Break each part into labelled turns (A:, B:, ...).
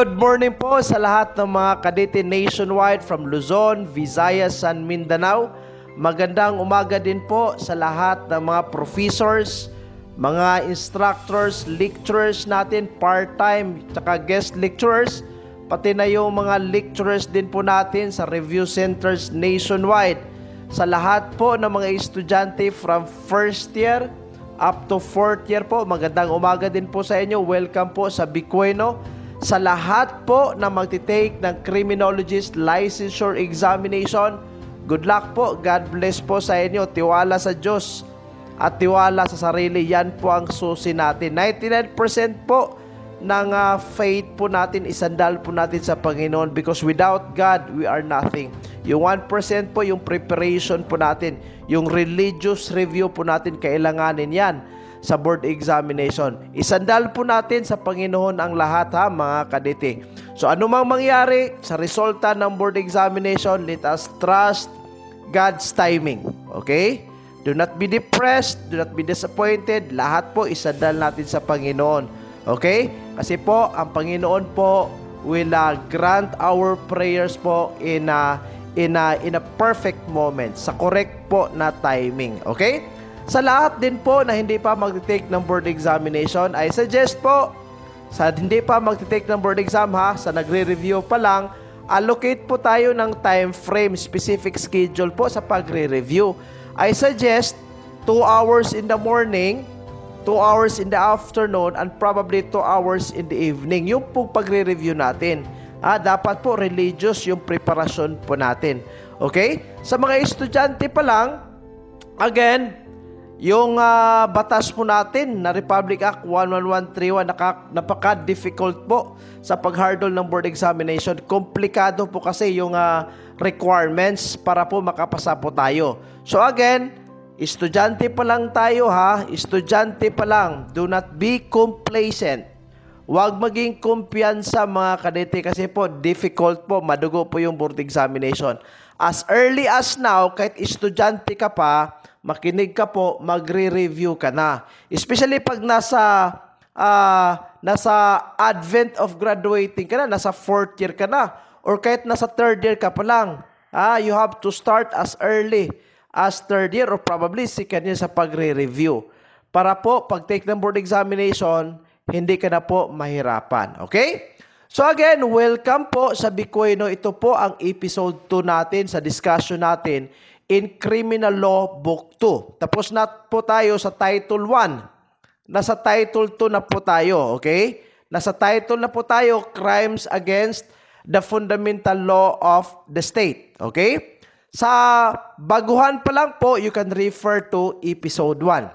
A: Good morning po sa lahat ng mga kadete nationwide from Luzon, Visayas, and Mindanao. Magandang umaga din po sa lahat ng mga professors, mga instructors, lecturers natin, part-time, tsaka guest lecturers, pati na yung mga lecturers din po natin sa review centers nationwide. Sa lahat po ng mga estudyante from first year up to fourth year po, magandang umaga din po sa inyo. Welcome po sa Bicueno sa lahat po na magtitake ng criminologist licensure examination, good luck po. God bless po sa inyo. Tiwala sa Diyos at tiwala sa sarili. Yan po ang susi natin. 99% po ng uh, faith po natin, isandal po natin sa Panginoon because without God, we are nothing. Yung 1% po, yung preparation po natin, yung religious review po natin, kailanganin yan sa board examination. Isandal po natin sa Panginoon ang lahat ha mga kaditi. So anumang mangyari sa resulta ng board examination, let us trust God's timing. Okay? Do not be depressed, do not be disappointed. Lahat po isandal natin sa Panginoon. Okay? Kasi po, ang Panginoon po will uh, grant our prayers po in a, uh, in a, uh, in a perfect moment, sa correct po na timing. Okay? Sa lahat din po na hindi pa mag-take ng board examination, I suggest po sa hindi pa mag-take ng board exam ha, sa nagre-review pa lang, allocate po tayo ng time frame, specific schedule po sa pagre-review. I suggest 2 hours in the morning, 2 hours in the afternoon, and probably 2 hours in the evening. Yung po pagre-review natin. Ah, dapat po religious yung preparation po natin. Okay? Sa mga estudyante pa lang, again, yung uh, batas po natin na Republic Act 11131 naka, napaka-difficult po sa paghardol ng board examination. Komplikado po kasi yung uh, requirements para po makapasa po tayo. So again, estudyante pa lang tayo ha, estudyante pa lang. Do not be complacent. Huwag maging kumpiyansa mga kadete kasi po difficult po, madugo po yung board examination. As early as now, kahit estudyante ka pa, makinig ka po, magre-review ka na. Especially pag nasa uh, nasa advent of graduating ka na, nasa fourth year ka na, or kahit nasa third year ka pa lang, ah, you have to start as early as third year or probably second year sa pagre-review. Para po, pag take ng board examination, hindi ka na po mahirapan. Okay? So again, welcome po sa Bicoino. Ito po ang episode 2 natin sa discussion natin in Criminal Law Book 2. Tapos na po tayo sa Title 1. Nasa Title 2 na po tayo, okay? Nasa title na po tayo, Crimes Against the Fundamental Law of the State, okay? Sa baguhan pa lang po, you can refer to Episode 1.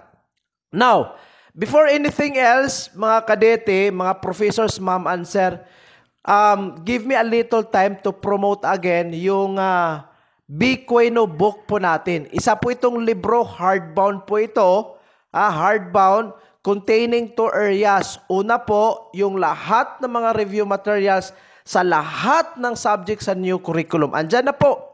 A: Now, before anything else, mga kadete, mga professors, ma'am and sir, um, give me a little time to promote again yung uh, Bikweno book po natin. Isa po itong libro, hardbound po ito. Ah, hardbound containing two areas. Una po, yung lahat ng mga review materials sa lahat ng subjects sa new curriculum. Andiyan na po.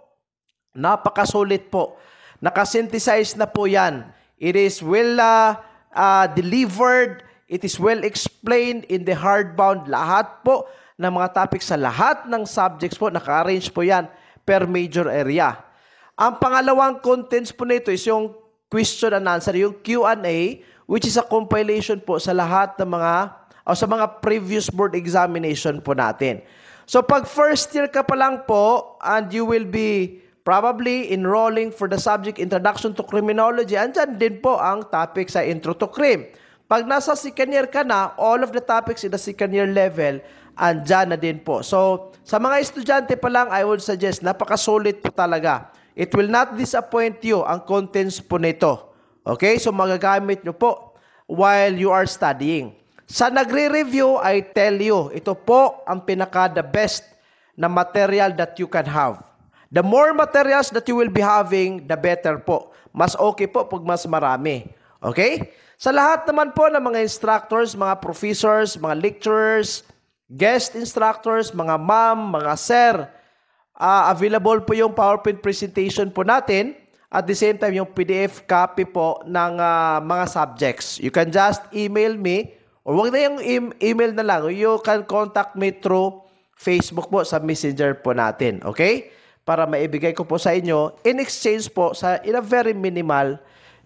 A: Napakasulit po. Nakasynthesize na po yan. It is well uh, uh, delivered. It is well explained in the hardbound. Lahat po ng mga topics sa lahat ng subjects po. Naka-arrange po yan per major area. Ang pangalawang contents po nito is yung question and answer, yung Q&A, which is a compilation po sa lahat ng mga, o sa mga previous board examination po natin. So pag first year ka pa lang po, and you will be probably enrolling for the subject Introduction to Criminology, andyan din po ang topic sa Intro to Crime. Pag nasa second year ka na, all of the topics in the second year level andyan na din po. So, sa mga estudyante pa lang, I would suggest, napakasulit po talaga. It will not disappoint you ang contents po nito. Okay? So, magagamit nyo po while you are studying. Sa nagre-review, I tell you, ito po ang pinaka the best na material that you can have. The more materials that you will be having, the better po. Mas okay po pag mas marami. Okay? Sa lahat naman po ng mga instructors, mga professors, mga lecturers, guest instructors, mga ma'am, mga sir, uh, available po yung PowerPoint presentation po natin. At the same time, yung PDF copy po ng uh, mga subjects. You can just email me or wag na yung e- email na lang. You can contact me through Facebook po sa messenger po natin. Okay? Para maibigay ko po sa inyo in exchange po sa in a very minimal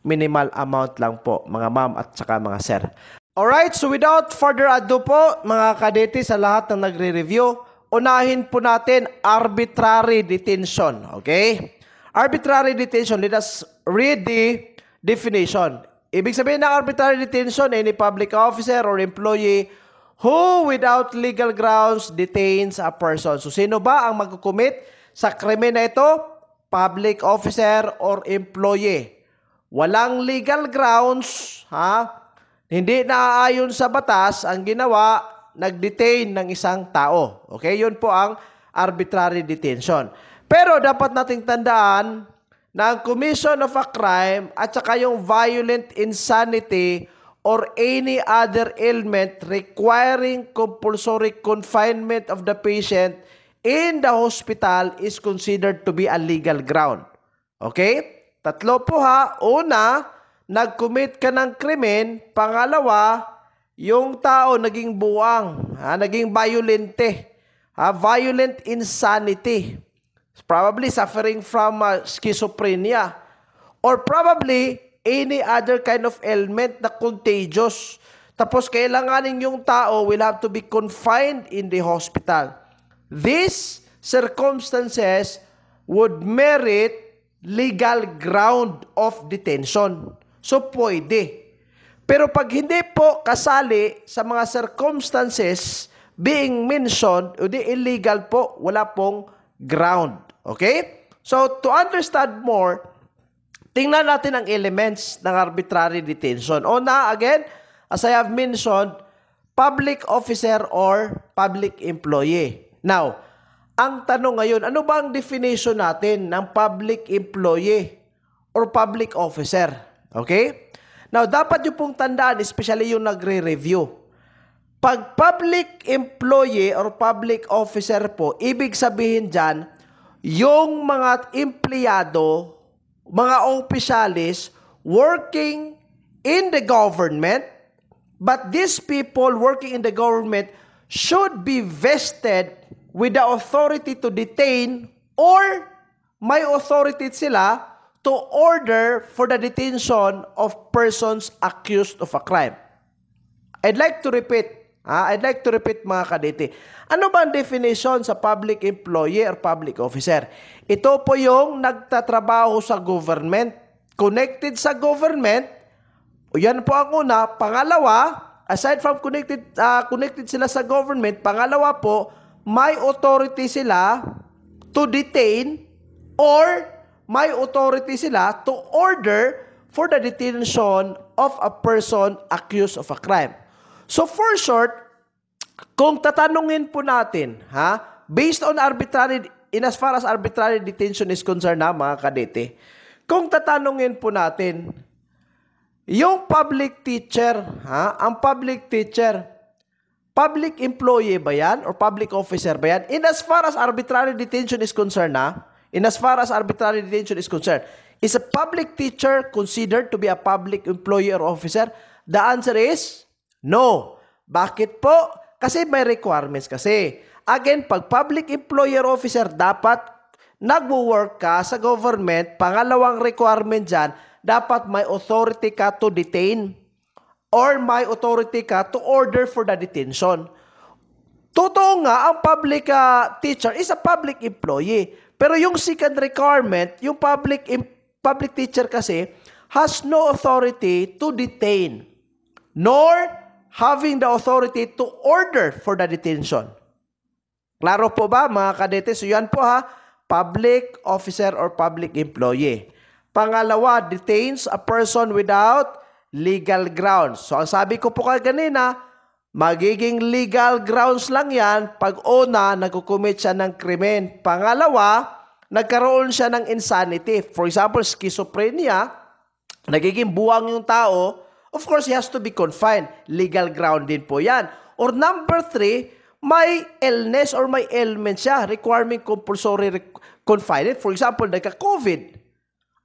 A: minimal amount lang po mga ma'am at saka mga sir. Alright, so without further ado po, mga kadete sa lahat ng nagre-review, unahin po natin arbitrary detention, okay? Arbitrary detention, let us read the definition. Ibig sabihin ng arbitrary detention, any public officer or employee who without legal grounds detains a person. So sino ba ang magkukumit sa krimen na ito? Public officer or employee. Walang legal grounds, ha? Hindi naaayon sa batas ang ginawa, nag-detain ng isang tao. Okay, yun po ang arbitrary detention. Pero dapat nating tandaan na ang commission of a crime at saka yung violent insanity or any other ailment requiring compulsory confinement of the patient in the hospital is considered to be a legal ground. Okay? Tatlo po ha. Una, nag-commit ka ng krimen. Pangalawa, yung tao naging buwang, ha, naging violente, ha, violent insanity. Probably suffering from uh, schizophrenia or probably any other kind of ailment na contagious. Tapos kailanganin yung tao will have to be confined in the hospital. These circumstances would merit legal ground of detention. So, pwede. Pero pag hindi po kasali sa mga circumstances being mentioned, o di illegal po, wala pong ground. Okay? So, to understand more, tingnan natin ang elements ng arbitrary detention. Una, again, as I have mentioned, public officer or public employee. Now, ang tanong ngayon, ano ba ang definition natin ng public employee or public officer? Okay? Now, dapat nyo pong tandaan, especially yung nagre-review. Pag public employee or public officer po, ibig sabihin dyan, yung mga empleyado, mga opisyalis, working in the government, but these people working in the government should be vested with the authority to detain or may authority sila to order for the detention of persons accused of a crime. I'd like to repeat. Ah, I'd like to repeat mga kaditi. Ano ba ang definition sa public employee or public officer? Ito po yung nagtatrabaho sa government, connected sa government. Yan po ang una. Pangalawa, aside from connected uh, connected sila sa government, pangalawa po, may authority sila to detain or may authority sila to order for the detention of a person accused of a crime. So for short, kung tatanungin po natin, ha, based on arbitrary, in as far as arbitrary detention is concerned na mga kadete, kung tatanungin po natin, yung public teacher, ha, ang public teacher, public employee ba yan or public officer ba yan? In as far as arbitrary detention is concerned na, in as far as arbitrary detention is concerned. Is a public teacher considered to be a public employer or officer? The answer is no. Bakit po? Kasi may requirements kasi. Again, pag public employer officer, dapat nagwo-work ka sa government. Pangalawang requirement dyan, dapat may authority ka to detain or may authority ka to order for the detention. Totoo nga, ang public uh, teacher is a public employee. Pero yung second requirement, yung public public teacher kasi has no authority to detain nor having the authority to order for the detention. Klaro po ba mga kadete? So yan po ha, public officer or public employee. Pangalawa, detains a person without legal grounds. So ang sabi ko po kaganina, Magiging legal grounds lang yan pag una, nagkukumit siya ng krimen. Pangalawa, nagkaroon siya ng insanity. For example, schizophrenia, nagiging buwang yung tao, of course, he has to be confined. Legal ground din po yan. Or number three, may illness or may ailment siya requiring compulsory confinement. For example, nagka-COVID.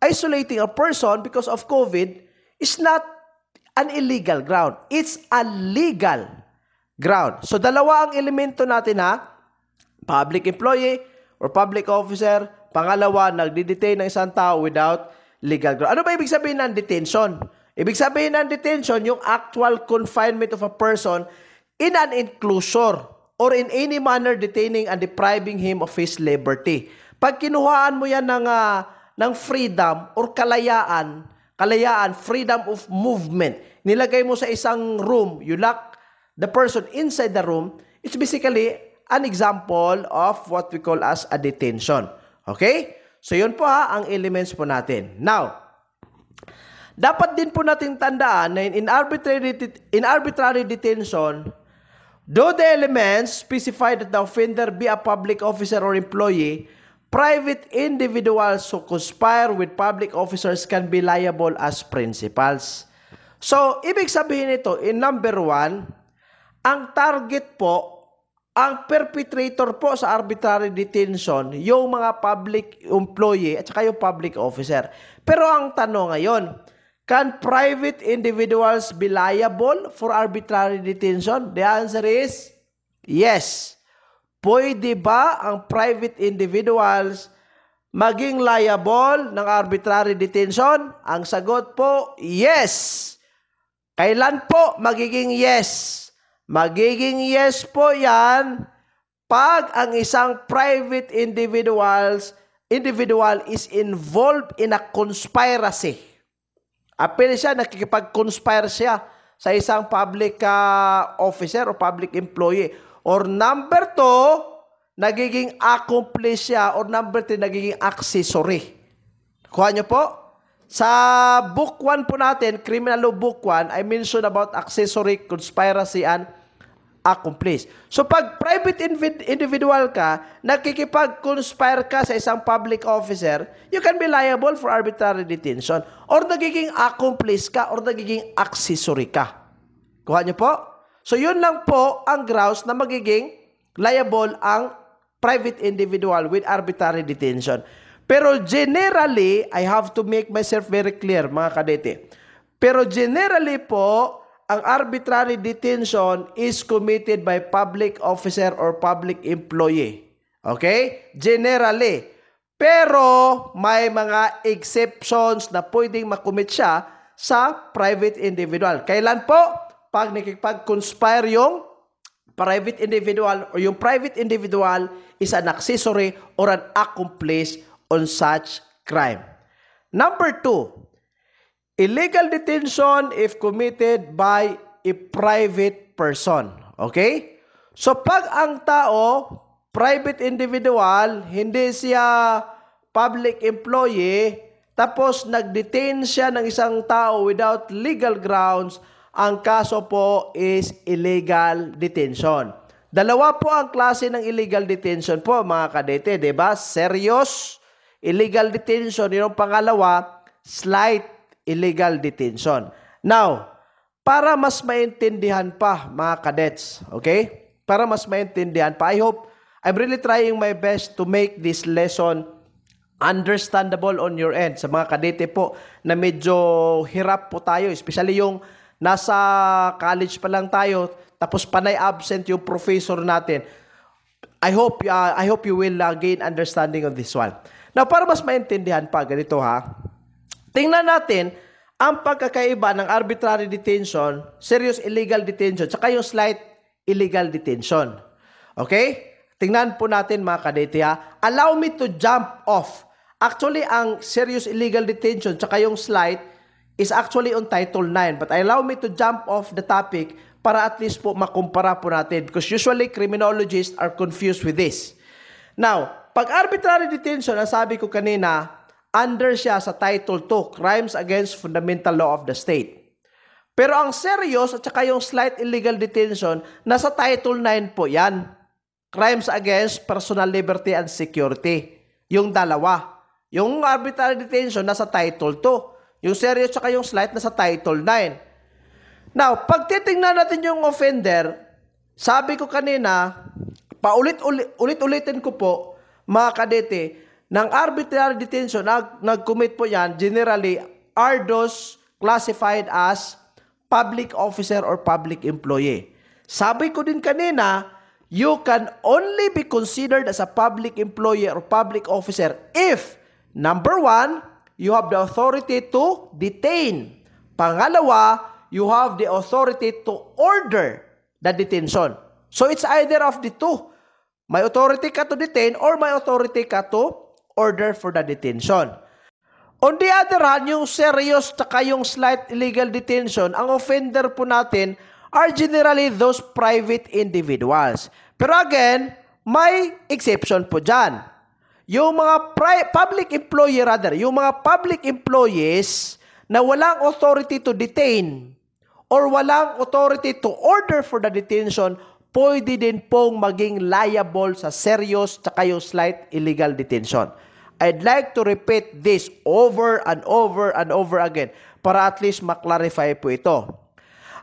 A: Isolating a person because of COVID is not an illegal ground. It's a legal ground. So dalawa ang elemento natin ha. Public employee or public officer. Pangalawa, nagdi-detain ng isang tao without legal ground. Ano ba ibig sabihin ng detention? Ibig sabihin ng detention, yung actual confinement of a person in an enclosure or in any manner detaining and depriving him of his liberty. Pag kinuhaan mo yan ng, uh, ng freedom or kalayaan, kalayaan, freedom of movement, nilagay mo sa isang room, you lock the person inside the room it's basically an example of what we call as a detention. Okay? So, yun po ha, ang elements po natin. Now, dapat din po nating tandaan na in arbitrary, in arbitrary detention, though the elements specify that the offender be a public officer or employee, private individuals who conspire with public officers can be liable as principals. So, ibig sabihin nito, in number one, ang target po, ang perpetrator po sa arbitrary detention, yung mga public employee at saka yung public officer. Pero ang tanong ngayon, can private individuals be liable for arbitrary detention? The answer is yes. Pwede ba ang private individuals maging liable ng arbitrary detention? Ang sagot po, yes. Kailan po magiging yes? Magiging yes po yan pag ang isang private individuals individual is involved in a conspiracy. Apil siya, nakikipag-conspire siya sa isang public uh, officer or public employee. Or number two, nagiging accomplice siya or number three, nagiging accessory. Kuha niyo po. Sa book 1 po natin, Criminal Law Book 1, I mentioned about accessory, conspiracy, and accomplish. So pag private individual ka, nakikipag-conspire ka sa isang public officer, you can be liable for arbitrary detention or nagiging accomplice ka or nagiging accessory ka. Kuha niyo po? So yun lang po ang grounds na magiging liable ang private individual with arbitrary detention. Pero generally, I have to make myself very clear mga kadete. Pero generally po, ang arbitrary detention is committed by public officer or public employee. Okay? Generally. Pero may mga exceptions na pwedeng makumit siya sa private individual. Kailan po? Pag nakikipag-conspire yung private individual or yung private individual is an accessory or an accomplice on such crime. Number two, Illegal detention if committed by a private person. Okay? So pag ang tao, private individual, hindi siya public employee, tapos nagdetain siya ng isang tao without legal grounds, ang kaso po is illegal detention. Dalawa po ang klase ng illegal detention po mga kadete, 'di ba? Serious illegal detention 'yung pangalawa, slight illegal detention. Now, para mas maintindihan pa mga cadets, okay? Para mas maintindihan pa. I hope I'm really trying my best to make this lesson understandable on your end sa mga kadete po na medyo hirap po tayo, especially yung nasa college pa lang tayo tapos panay absent yung professor natin. I hope uh, I hope you will uh, gain understanding of this one. Now para mas maintindihan pa ganito ha. Tingnan natin ang pagkakaiba ng arbitrary detention, serious illegal detention, tsaka yung slight illegal detention. Okay? Tingnan po natin mga kadetya. Allow me to jump off. Actually, ang serious illegal detention tsaka yung slight is actually on Title 9. But allow me to jump off the topic para at least po makumpara po natin because usually criminologists are confused with this. Now, pag arbitrary detention, ang sabi ko kanina, under siya sa Title 2, Crimes Against Fundamental Law of the State. Pero ang serious at saka yung slight illegal detention, nasa Title 9 po yan. Crimes Against Personal Liberty and Security. Yung dalawa. Yung arbitrary detention, nasa Title 2. Yung serious at yung slight, nasa Title 9. Now, pag titingnan natin yung offender, sabi ko kanina, paulit-ulitin ulit, ko po, mga kadete, nang arbitrary detention, nag, nag-commit po yan, generally, are those classified as public officer or public employee. Sabi ko din kanina, you can only be considered as a public employee or public officer if, number one, you have the authority to detain. Pangalawa, you have the authority to order the detention. So it's either of the two. May authority ka to detain or may authority ka to order for the detention. On the other hand, yung serious tsaka yung slight illegal detention, ang offender po natin are generally those private individuals. Pero again, may exception po dyan. Yung mga pri- public employee rather, yung mga public employees na walang authority to detain or walang authority to order for the detention pwede din pong maging liable sa serious sa kayo slight illegal detention. I'd like to repeat this over and over and over again para at least maklarify po ito.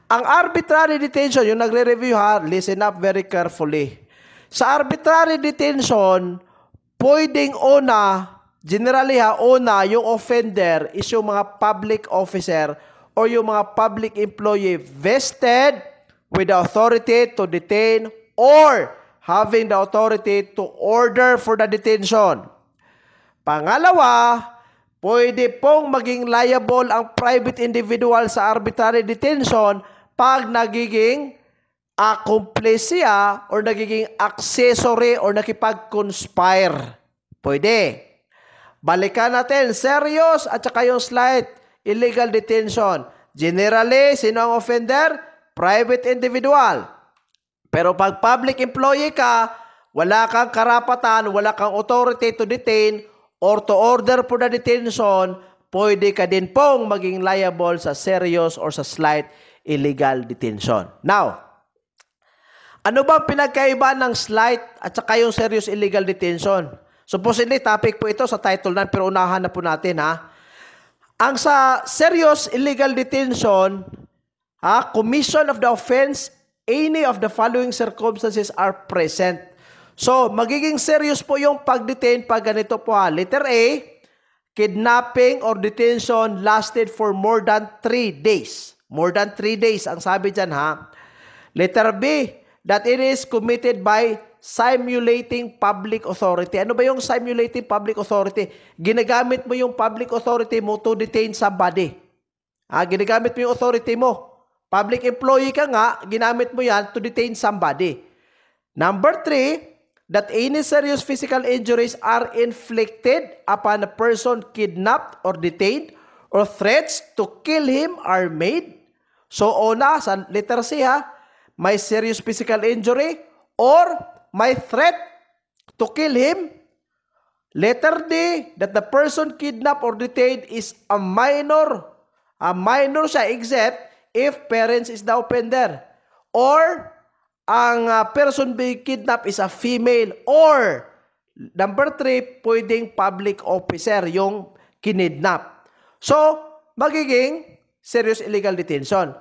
A: Ang arbitrary detention, yung nagre-review ha, listen up very carefully. Sa arbitrary detention, pwedeng una, generally ha, una, yung offender is yung mga public officer or yung mga public employee vested with the authority to detain or having the authority to order for the detention. Pangalawa, pwede pong maging liable ang private individual sa arbitrary detention pag nagiging accomplice siya or nagiging accessory or nakipag-conspire. Pwede. Balikan natin, serious at saka yung slight illegal detention. Generally, sino ang offender? private individual. Pero pag public employee ka, wala kang karapatan, wala kang authority to detain or to order for the detention, pwede ka din pong maging liable sa serious or sa slight illegal detention. Now, ano bang ang pinagkaiba ng slight at saka yung serious illegal detention? Supposedly, topic po ito sa title na, pero unahan na po natin ha. Ang sa serious illegal detention, Ha? Commission of the offense, any of the following circumstances are present. So, magiging serious po yung pag-detain pag ganito po ha. Letter A, kidnapping or detention lasted for more than 3 days. More than 3 days, ang sabi dyan ha. Letter B, that it is committed by simulating public authority. Ano ba yung simulating public authority? Ginagamit mo yung public authority mo to detain somebody. Ah, ginagamit mo yung authority mo. Public employee ka nga, ginamit mo yan to detain somebody. Number three, that any serious physical injuries are inflicted upon a person kidnapped or detained or threats to kill him are made. So, una, sa letter C ha, may serious physical injury or may threat to kill him. Letter D, that the person kidnapped or detained is a minor. A minor siya except if parents is the offender or ang uh, person being kidnapped is a female or number three, pwedeng public officer yung kinidnap. So, magiging serious illegal detention.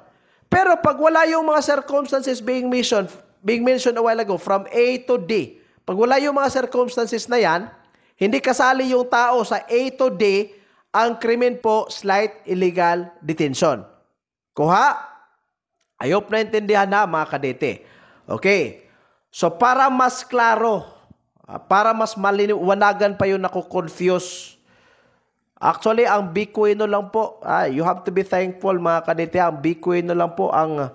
A: Pero pag wala yung mga circumstances being mentioned, being mentioned a while ago from A to D, pag wala yung mga circumstances na yan, hindi kasali yung tao sa A to D, ang krimen po slight illegal detention. Kuha? I hope naintindihan na mga kadete. Okay. So para mas klaro, ah, para mas maliniwanagan pa yung nako-confuse. Actually, ang Bikwino lang po, ah, you have to be thankful mga kadete, ang Bikwino lang po ang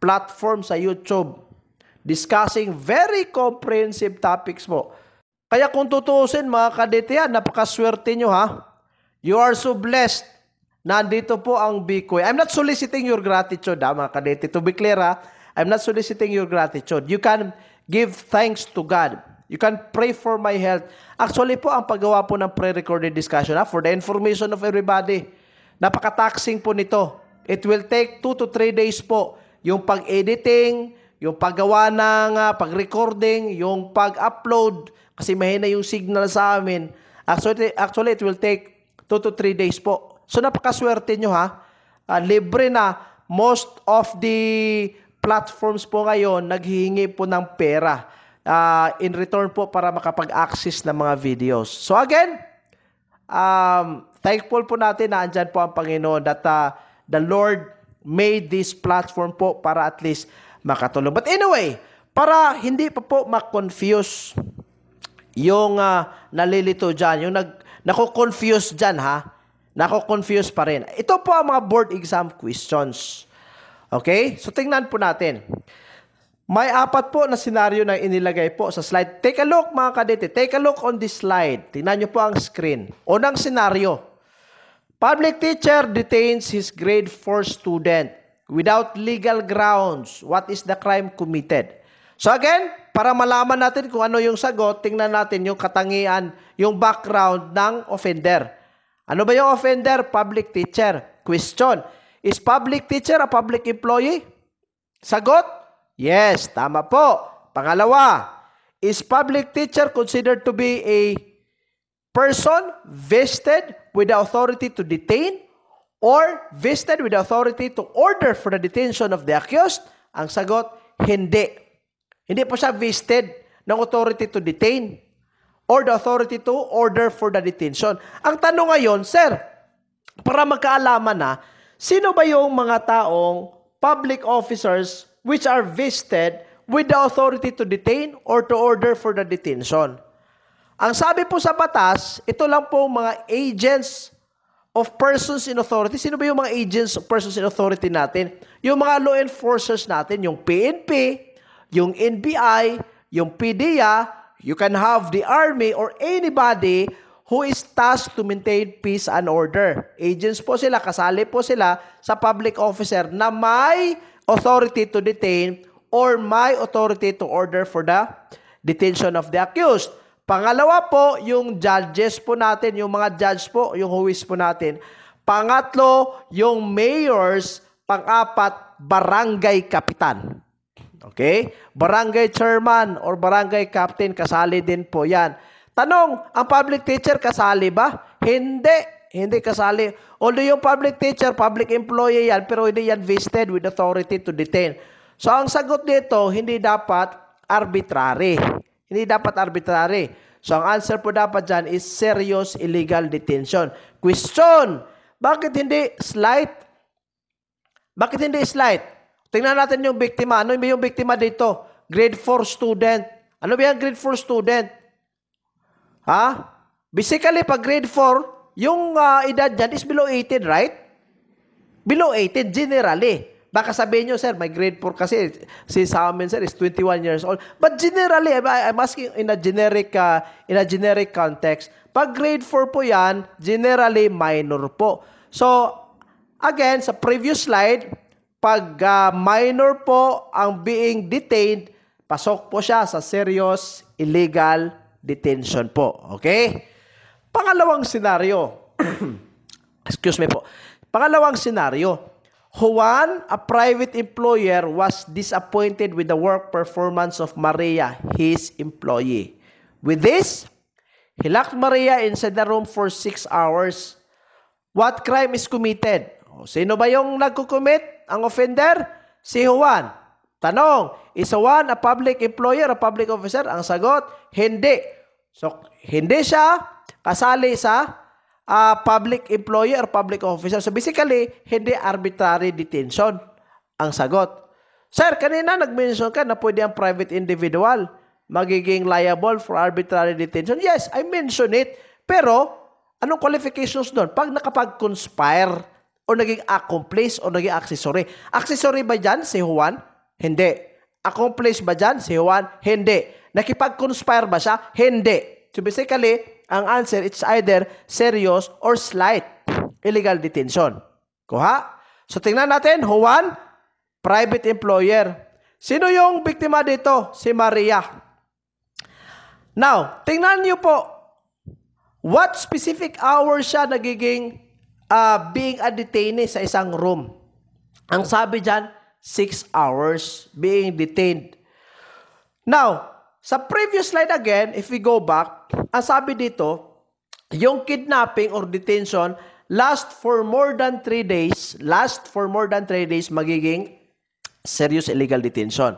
A: platform sa YouTube discussing very comprehensive topics po. Kaya kung tutuusin mga kadete, ah, napakaswerte nyo ha. You are so blessed Nandito po ang Bikoy. I'm not soliciting your gratitude, ha, ah, mga kadete. To be clear, ha, ah, I'm not soliciting your gratitude. You can give thanks to God. You can pray for my health. Actually po, ang paggawa po ng pre-recorded discussion, ha, ah, for the information of everybody, napaka-taxing po nito. It will take 2 to 3 days po. Yung pag-editing, yung paggawa ng uh, pag-recording, yung pag-upload, kasi mahina yung signal sa amin. Actually, actually it will take 2 to 3 days po. So napakaswerte nyo ha. Uh, libre na most of the platforms po ngayon naghihingi po ng pera uh, in return po para makapag-access ng mga videos. So again, um, thankful po natin na andyan po ang Panginoon that uh, the Lord made this platform po para at least makatulong. But anyway, para hindi pa po makonfuse yung uh, nalilito dyan, yung nag, nako-confuse dyan ha, Nako-confuse pa rin. Ito po ang mga board exam questions. Okay? So, tingnan po natin. May apat po na scenario na inilagay po sa slide. Take a look mga kadete. Take a look on this slide. Tingnan nyo po ang screen. Unang scenario. Public teacher detains his grade 4 student without legal grounds. What is the crime committed? So again, para malaman natin kung ano yung sagot, tingnan natin yung katangian, yung background ng offender. Ano ba yung offender? Public teacher. Question, is public teacher a public employee? Sagot, yes, tama po. Pangalawa, is public teacher considered to be a person vested with the authority to detain or vested with authority to order for the detention of the accused? Ang sagot, hindi. Hindi po siya vested ng authority to detain or the authority to order for the detention. Ang tanong ngayon, sir, para magkaalaman na, sino ba yung mga taong public officers which are vested with the authority to detain or to order for the detention? Ang sabi po sa batas, ito lang po mga agents of persons in authority. Sino ba yung mga agents of persons in authority natin? Yung mga law enforcers natin, yung PNP, yung NBI, yung PDEA, You can have the army or anybody who is tasked to maintain peace and order. Agents po sila, kasali po sila sa public officer na may authority to detain or may authority to order for the detention of the accused. Pangalawa po, yung judges po natin, yung mga judge po, yung huwis po natin. Pangatlo, yung mayors. Pangapat, barangay kapitan. Okay? Barangay chairman or barangay captain, kasali din po yan. Tanong, ang public teacher kasali ba? Hindi. Hindi kasali. Although yung public teacher, public employee yan, pero hindi yan vested with authority to detain. So ang sagot dito, hindi dapat arbitrary. Hindi dapat arbitrary. So ang answer po dapat dyan is serious illegal detention. Question, bakit hindi slight? Bakit hindi slight? Tingnan natin yung biktima. Ano yung biktima dito? Grade 4 student. Ano ba yung grade 4 student? Ha? Basically, pag grade 4, yung uh, edad dyan is below 18, right? Below 18, generally. Baka sabihin nyo, sir, may grade 4 kasi si sa sir, is 21 years old. But generally, I'm asking in a generic, uh, in a generic context. Pag grade 4 po yan, generally minor po. So, again, sa previous slide, pag uh, minor po ang being detained, pasok po siya sa serious illegal detention po. Okay? Pangalawang scenario. Excuse me po. Pangalawang scenario. Juan, a private employer, was disappointed with the work performance of Maria, his employee. With this, he locked Maria inside the room for six hours. What crime is committed? Oh, sino ba yung nagkukumit ang offender? Si Juan. Tanong, is Juan a public employer, or public officer? Ang sagot, hindi. So, hindi siya kasali sa uh, public employer or public officer. So, basically, hindi arbitrary detention ang sagot. Sir, kanina nag-mention ka na pwede ang private individual magiging liable for arbitrary detention. Yes, I mentioned it. Pero, anong qualifications doon? Pag nakapag-conspire o naging accomplice o naging accessory. Accessory ba dyan si Juan? Hindi. Accomplice ba dyan si Juan? Hindi. Nakipag-conspire ba siya? Hindi. So basically, ang answer, it's either serious or slight illegal detention. Kuha? So tingnan natin, Juan, private employer. Sino yung biktima dito? Si Maria. Now, tingnan niyo po, what specific hour siya nagiging uh, being a detainee sa isang room. Ang sabi dyan, 6 hours being detained. Now, sa previous slide again, if we go back, ang sabi dito, yung kidnapping or detention last for more than 3 days, last for more than 3 days magiging serious illegal detention.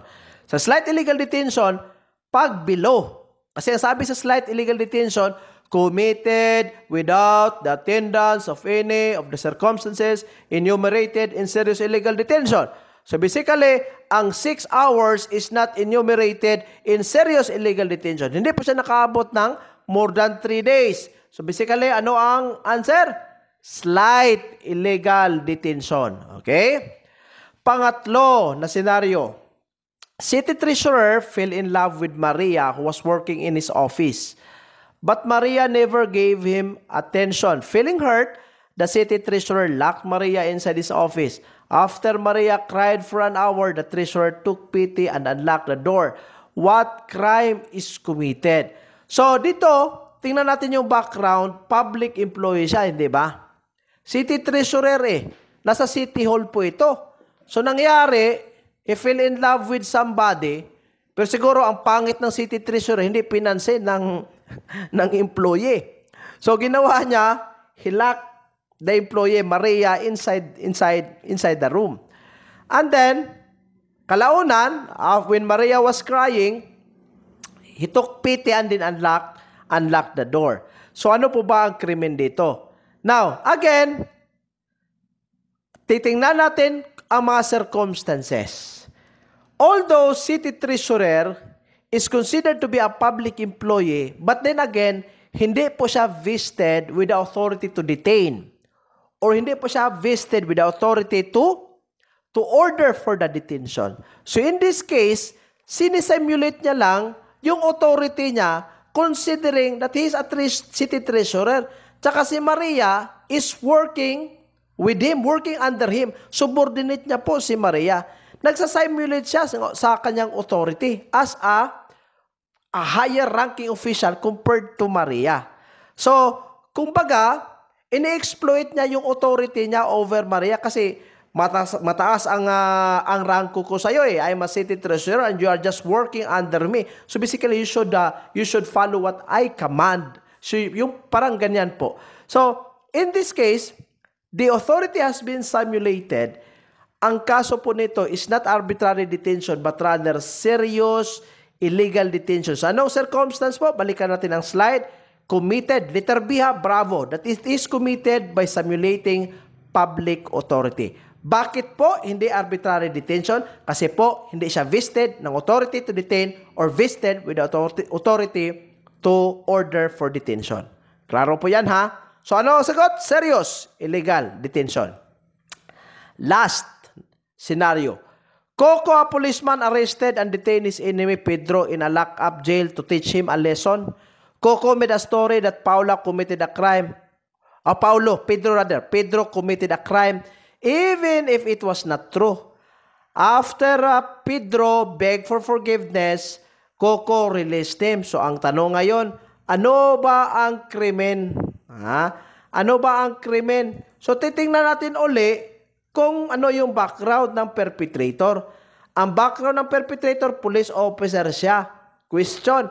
A: Sa slight illegal detention, pag below, kasi ang sabi sa slight illegal detention, committed without the attendance of any of the circumstances enumerated in serious illegal detention. So basically, ang 6 hours is not enumerated in serious illegal detention. Hindi po siya nakaabot ng more than 3 days. So basically, ano ang answer? Slight illegal detention. Okay? Pangatlo na senaryo. City Treasurer fell in love with Maria who was working in his office. But Maria never gave him attention. Feeling hurt, the city treasurer locked Maria inside his office. After Maria cried for an hour, the treasurer took pity and unlocked the door. What crime is committed? So dito, tingnan natin yung background, public employee siya, hindi ba? City treasurer eh. Nasa city hall po ito. So nangyari, he fell in love with somebody, pero siguro ang pangit ng city treasurer, hindi pinansin ng ng employee. So ginawa niya, hilak the employee Maria inside inside inside the room. And then kalaunan, uh, when Maria was crying, he took pity and then unlocked unlocked the door. So ano po ba ang krimen dito? Now, again, titingnan natin ang mga circumstances. Although city treasurer is considered to be a public employee, but then again, hindi po siya vested with the authority to detain or hindi po siya vested with the authority to to order for the detention. So in this case, sinisimulate niya lang yung authority niya considering that he is a city treasurer. Tsaka si Maria is working with him, working under him. Subordinate niya po si Maria. Nagsasimulate siya sa kanyang authority as a a higher ranking official compared to Maria. So, kumbaga, ini-exploit niya yung authority niya over Maria kasi mataas, mataas ang uh, ang rank ko sa iyo eh. I'm a city treasurer and you are just working under me. So basically you should uh, you should follow what I command. So yung parang ganyan po. So in this case, the authority has been simulated. Ang kaso po nito is not arbitrary detention but rather serious illegal detention. Sa no circumstance po, balikan natin ang slide. Committed, letter B ha, bravo, that it is committed by simulating public authority. Bakit po hindi arbitrary detention? Kasi po hindi siya vested ng authority to detain or vested with authority, authority to order for detention. Klaro po yan ha? So ano ang sagot? Serious, illegal detention. Last scenario, Coco, a policeman arrested and detained his enemy Pedro in a lock-up jail to teach him a lesson. Coco made a story that Paula committed a crime. Oh, Paulo, Pedro rather. Pedro committed a crime even if it was not true. After uh, Pedro begged for forgiveness, Coco released him. So ang tanong ngayon, ano ba ang krimen? Ha? Ah, ano ba ang krimen? So titingnan natin uli kung ano yung background ng perpetrator. Ang background ng perpetrator, police officer siya. Question,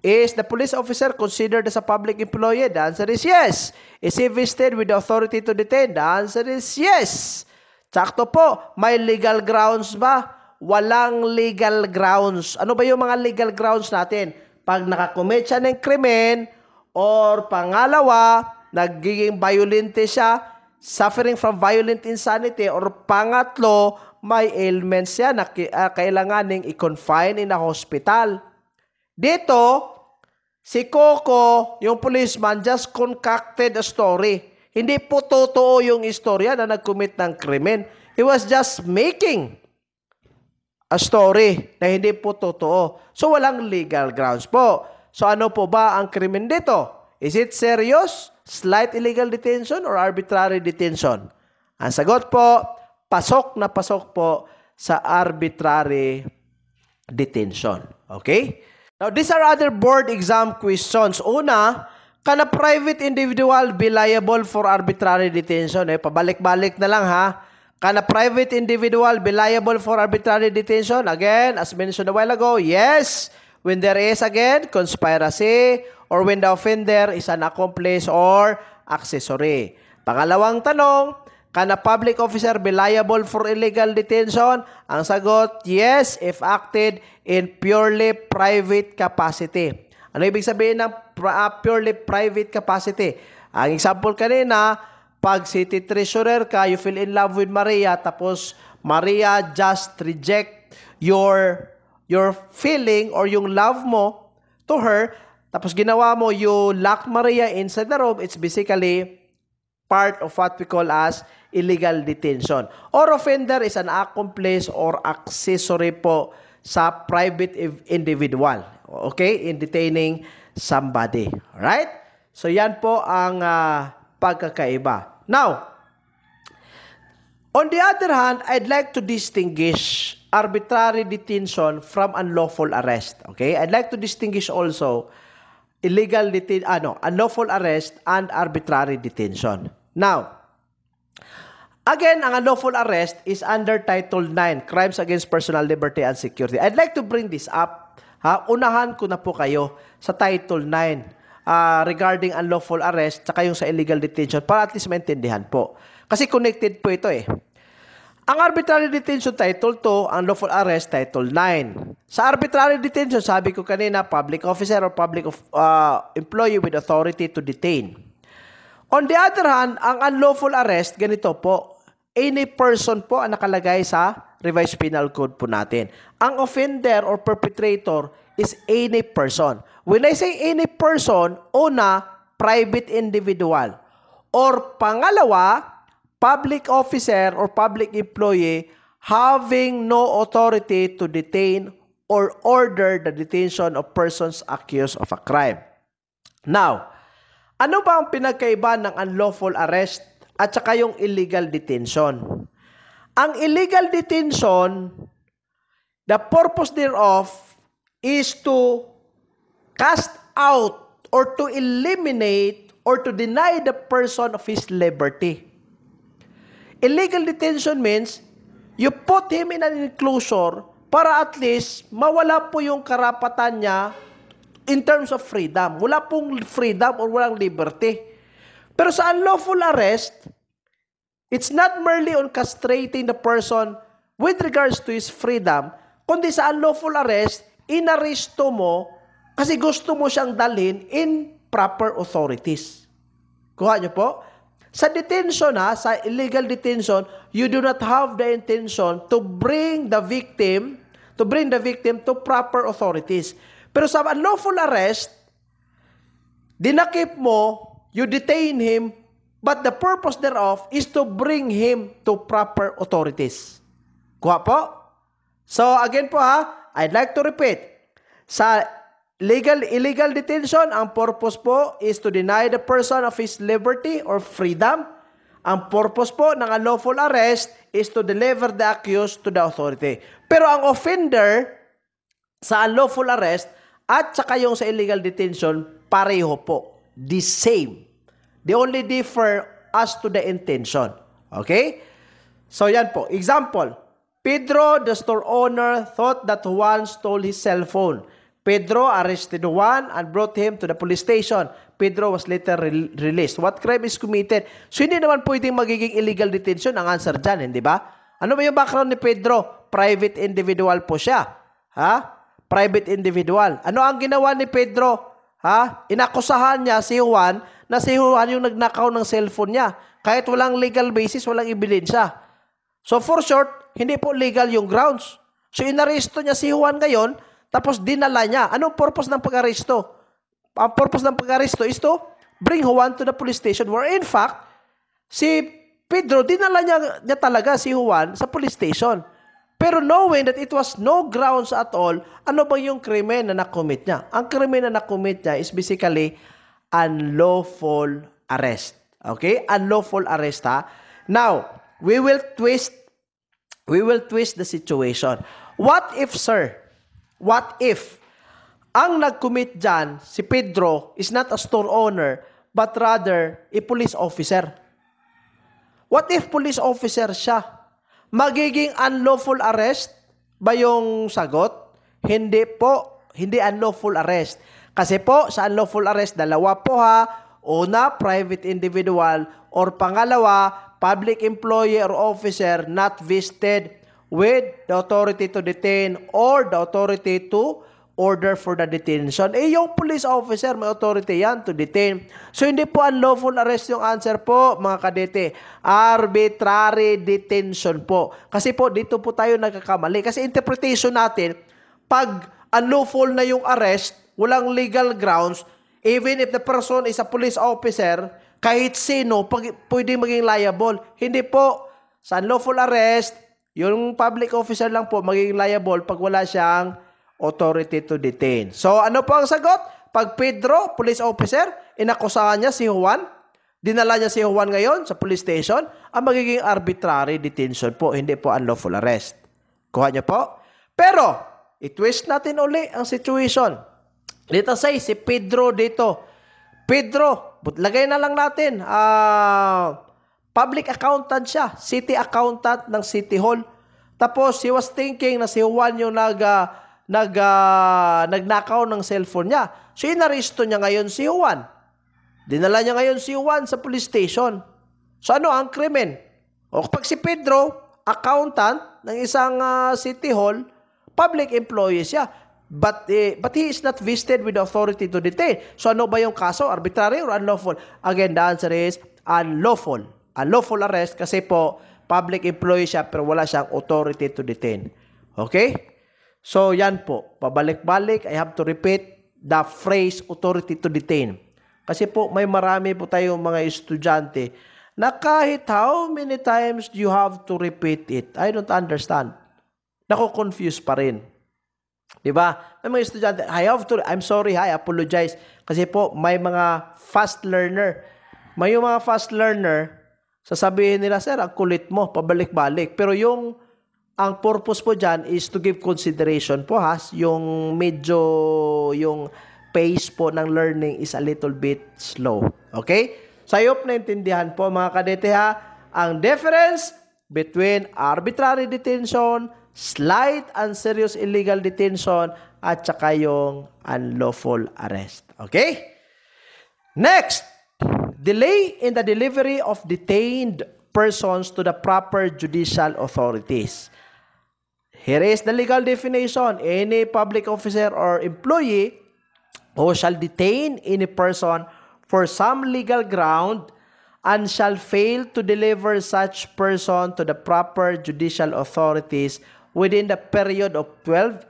A: is the police officer considered as a public employee? The answer is yes. Is he vested with the authority to detain? The answer is yes. Sakto po, may legal grounds ba? Walang legal grounds. Ano ba yung mga legal grounds natin? Pag nakakomit siya ng krimen, or pangalawa, nagiging violente siya, suffering from violent insanity, or pangatlo, may ailments yan na ah, kailanganing i-confine in a hospital. Dito, si Coco, yung policeman, just concocted a story. Hindi po totoo yung istorya na nag-commit ng krimen. He was just making a story na hindi po totoo. So, walang legal grounds po. So, ano po ba ang krimen dito? Is it serious, slight illegal detention, or arbitrary detention? Ang sagot po, pasok na pasok po sa arbitrary detention. Okay? Now, these are other board exam questions. Una, can a private individual be liable for arbitrary detention? Eh, pabalik-balik na lang ha. Can a private individual be liable for arbitrary detention? Again, as mentioned a while ago, yes. When there is, again, conspiracy or when the offender is an accomplice or accessory. Pangalawang tanong, can a public officer be liable for illegal detention? Ang sagot, yes, if acted in purely private capacity. Ano ibig sabihin ng ah, purely private capacity? Ang example kanina, pag city treasurer ka, you feel in love with Maria, tapos Maria just reject your your feeling or yung love mo to her, tapos ginawa mo yung Lac Maria inside the room, it's basically part of what we call as illegal detention. Or offender is an accomplice or accessory po sa private individual. Okay? In detaining somebody. Right? So yan po ang uh, pagkakaiba. Now, on the other hand, I'd like to distinguish arbitrary detention from unlawful arrest. Okay? I'd like to distinguish also illegal detain ano, unlawful arrest and arbitrary detention. Now, Again, ang unlawful arrest is under Title 9, Crimes Against Personal Liberty and Security. I'd like to bring this up. Ha? Unahan ko na po kayo sa Title 9 uh, ah, regarding unlawful arrest tsaka yung sa illegal detention para at least maintindihan po. Kasi connected po ito eh. Ang arbitrary detention Title 2, ang lawful arrest Title 9. Sa arbitrary detention, sabi ko kanina, public officer or public of, uh, employee with authority to detain. On the other hand, ang unlawful arrest, ganito po, any person po ang nakalagay sa revised penal code po natin. Ang offender or perpetrator is any person. When I say any person, una, private individual. Or pangalawa, public officer or public employee having no authority to detain or order the detention of persons accused of a crime. Now, ano ba ang pinagkaiba ng unlawful arrest at saka yung illegal detention? Ang illegal detention, the purpose thereof is to cast out or to eliminate or to deny the person of his liberty. Illegal detention means you put him in an enclosure para at least mawala po yung karapatan niya in terms of freedom. Wala pong freedom or walang liberty. Pero sa unlawful arrest, it's not merely on castrating the person with regards to his freedom, kundi sa unlawful arrest, inaresto mo kasi gusto mo siyang dalhin in proper authorities. Kuha niyo po? Sa detention ha, sa illegal detention, you do not have the intention to bring the victim to bring the victim to proper authorities. Pero sa unlawful arrest, dinakip mo, you detain him, but the purpose thereof is to bring him to proper authorities. Kuha po? So again po ha, I'd like to repeat. Sa Legal illegal detention, ang purpose po is to deny the person of his liberty or freedom. Ang purpose po ng unlawful arrest is to deliver the accused to the authority. Pero ang offender sa unlawful arrest at saka yung sa illegal detention, pareho po. The same. They only differ as to the intention. Okay? So yan po. Example, Pedro, the store owner, thought that Juan stole his cell phone. Pedro arrested Juan and brought him to the police station. Pedro was later re- released. What crime is committed? So hindi naman pwedeng magiging illegal detention ang answer dyan, hindi ba? Ano ba yung background ni Pedro? Private individual po siya. Ha? Private individual. Ano ang ginawa ni Pedro? Ha? Inakusahan niya si Juan na si Juan yung nagnakaw ng cellphone niya. Kahit walang legal basis, walang ebidensya. So for short, hindi po legal yung grounds. So inaresto niya si Juan ngayon tapos dinala niya. Anong purpose ng pag-aresto? Ang purpose ng pag-aresto is to bring Juan to the police station where in fact, si Pedro, dinala niya, niya talaga si Juan sa police station. Pero knowing that it was no grounds at all, ano ba yung krimen na nakommit niya? Ang krimen na nakommit niya is basically unlawful arrest. Okay? Unlawful arrest ha. Now, we will twist we will twist the situation. What if, sir, What if? Ang nag-commit dyan, si Pedro, is not a store owner, but rather a police officer. What if police officer siya? Magiging unlawful arrest ba yung sagot? Hindi po. Hindi unlawful arrest. Kasi po, sa unlawful arrest, dalawa po ha. Una, private individual. Or pangalawa, public employee or officer not vested with the authority to detain or the authority to order for the detention. Eh, yung police officer, may authority yan to detain. So, hindi po unlawful arrest yung answer po, mga kadete. Arbitrary detention po. Kasi po, dito po tayo nagkakamali. Kasi interpretation natin, pag unlawful na yung arrest, walang legal grounds, even if the person is a police officer, kahit sino, pag, pwede maging liable. Hindi po. Sa unlawful arrest, yung public officer lang po magiging liable pag wala siyang authority to detain. So ano po ang sagot? Pag Pedro, police officer, inakusahan niya si Juan, dinala niya si Juan ngayon sa police station, ang magiging arbitrary detention po, hindi po unlawful arrest. Kuha niyo po. Pero, i-twist natin uli ang situation. Let us say, si Pedro dito. Pedro, lagay na lang natin. Ah... Uh, Public accountant siya. City accountant ng City Hall. Tapos, he was thinking na si Juan yung nag, uh, nag, uh, nagnakaw ng cellphone niya. So, inaresto niya ngayon si Juan. Dinala niya ngayon si Juan sa police station. So, ano ang krimen? O kapag si Pedro, accountant ng isang uh, city hall, public employee siya. But, eh, but he is not vested with authority to detain. So, ano ba yung kaso? Arbitrary or unlawful? Again, the answer is unlawful unlawful arrest kasi po public employee siya pero wala siyang authority to detain. Okay? So yan po, pabalik-balik, I have to repeat the phrase authority to detain. Kasi po may marami po tayong mga estudyante na kahit how many times you have to repeat it? I don't understand. Nako-confuse pa rin. 'Di ba? May mga estudyante, I have to I'm sorry, I apologize kasi po may mga fast learner. May mga fast learner Sasabihin nila, sir, ang kulit mo, pabalik-balik. Pero yung, ang purpose po dyan is to give consideration po has, yung medyo, yung pace po ng learning is a little bit slow. Okay? Sayop na intindihan po mga kadete ha, ang difference between arbitrary detention, slight and serious illegal detention, at saka yung unlawful arrest. Okay? Next, delay in the delivery of detained persons to the proper judicial authorities. Here is the legal definition. Any public officer or employee who shall detain any person for some legal ground and shall fail to deliver such person to the proper judicial authorities within the period of 12,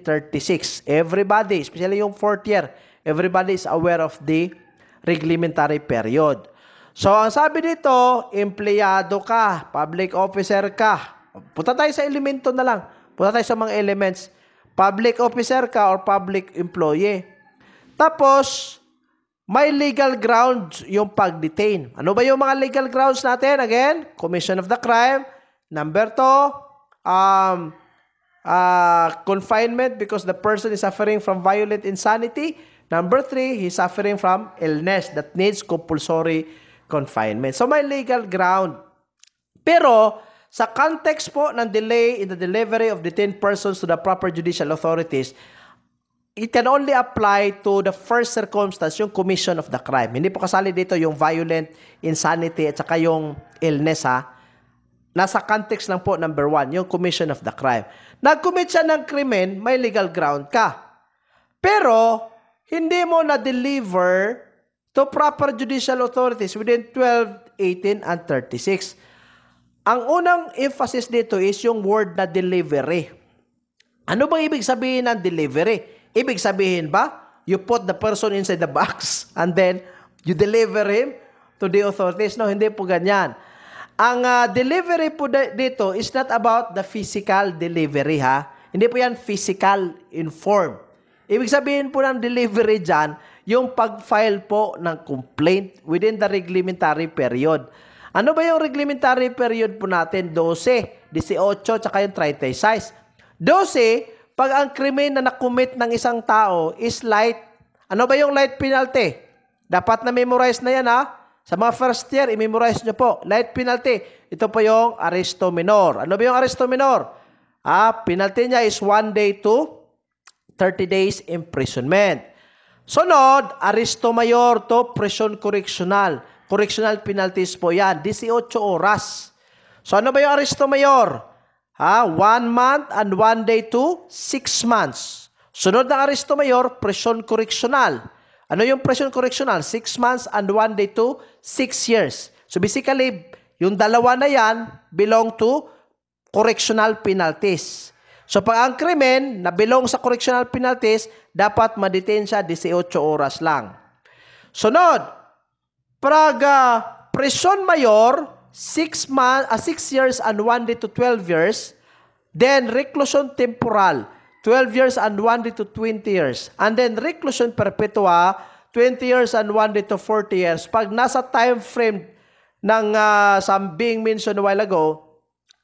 A: 1836. Everybody, especially yung fourth year, everybody is aware of the reglementary period. So, ang sabi dito, empleyado ka, public officer ka. Punta tayo sa elemento na lang. Punta tayo sa mga elements. Public officer ka or public employee. Tapos, may legal grounds yung pag-detain. Ano ba yung mga legal grounds natin? Again, commission of the crime. Number two, um, uh, confinement because the person is suffering from violent insanity. Number three, he's suffering from illness that needs compulsory confinement. So may legal ground. Pero sa context po ng delay in the delivery of detained persons to the proper judicial authorities, it can only apply to the first circumstance, yung commission of the crime. Hindi po kasali dito yung violent insanity at saka yung illness ha. Nasa context lang po, number one, yung commission of the crime. Nag-commit siya ng krimen, may legal ground ka. Pero, hindi mo na-deliver to proper judicial authorities within 12, 18, and 36. Ang unang emphasis dito is yung word na delivery. Ano bang ibig sabihin ng delivery? Ibig sabihin ba, you put the person inside the box and then you deliver him to the authorities? No, hindi po ganyan. Ang uh, delivery po dito is not about the physical delivery ha. Hindi po yan physical in form. Ibig sabihin po ng delivery dyan, yung pag-file po ng complaint within the reglementary period. Ano ba yung reglementary period po natin? 12, 18, tsaka yung 30 36. 12, pag ang krimen na nakumit ng isang tao is light. Ano ba yung light penalty? Dapat na memorize na yan ha. Sa mga first year, i-memorize nyo po. Light penalty. Ito po yung arresto minor. Ano ba yung arresto minor? Ah, penalty niya is 1 day to 30 days imprisonment. Sunod, Aristo Mayor to Prison Correctional. Correctional penalties po yan, 18 oras. So ano ba yung Aristo Mayor? Ha? One month and one day to six months. Sunod ng Aristo Mayor, Prison Correctional. Ano yung prison correctional? Six months and one day to six years. So basically, yung dalawa na yan belong to correctional penalties. So pag ang krimen na belong sa correctional penalties, dapat madetain siya 18 oras lang. Sunod, praga uh, prison mayor, 6 months, uh, 6 years and 1 day to 12 years, then reclusion temporal, 12 years and 1 day to 20 years, and then reclusion perpetua, 20 years and 1 day to 40 years. Pag nasa time frame ng uh, ah, some being mentioned a while ago,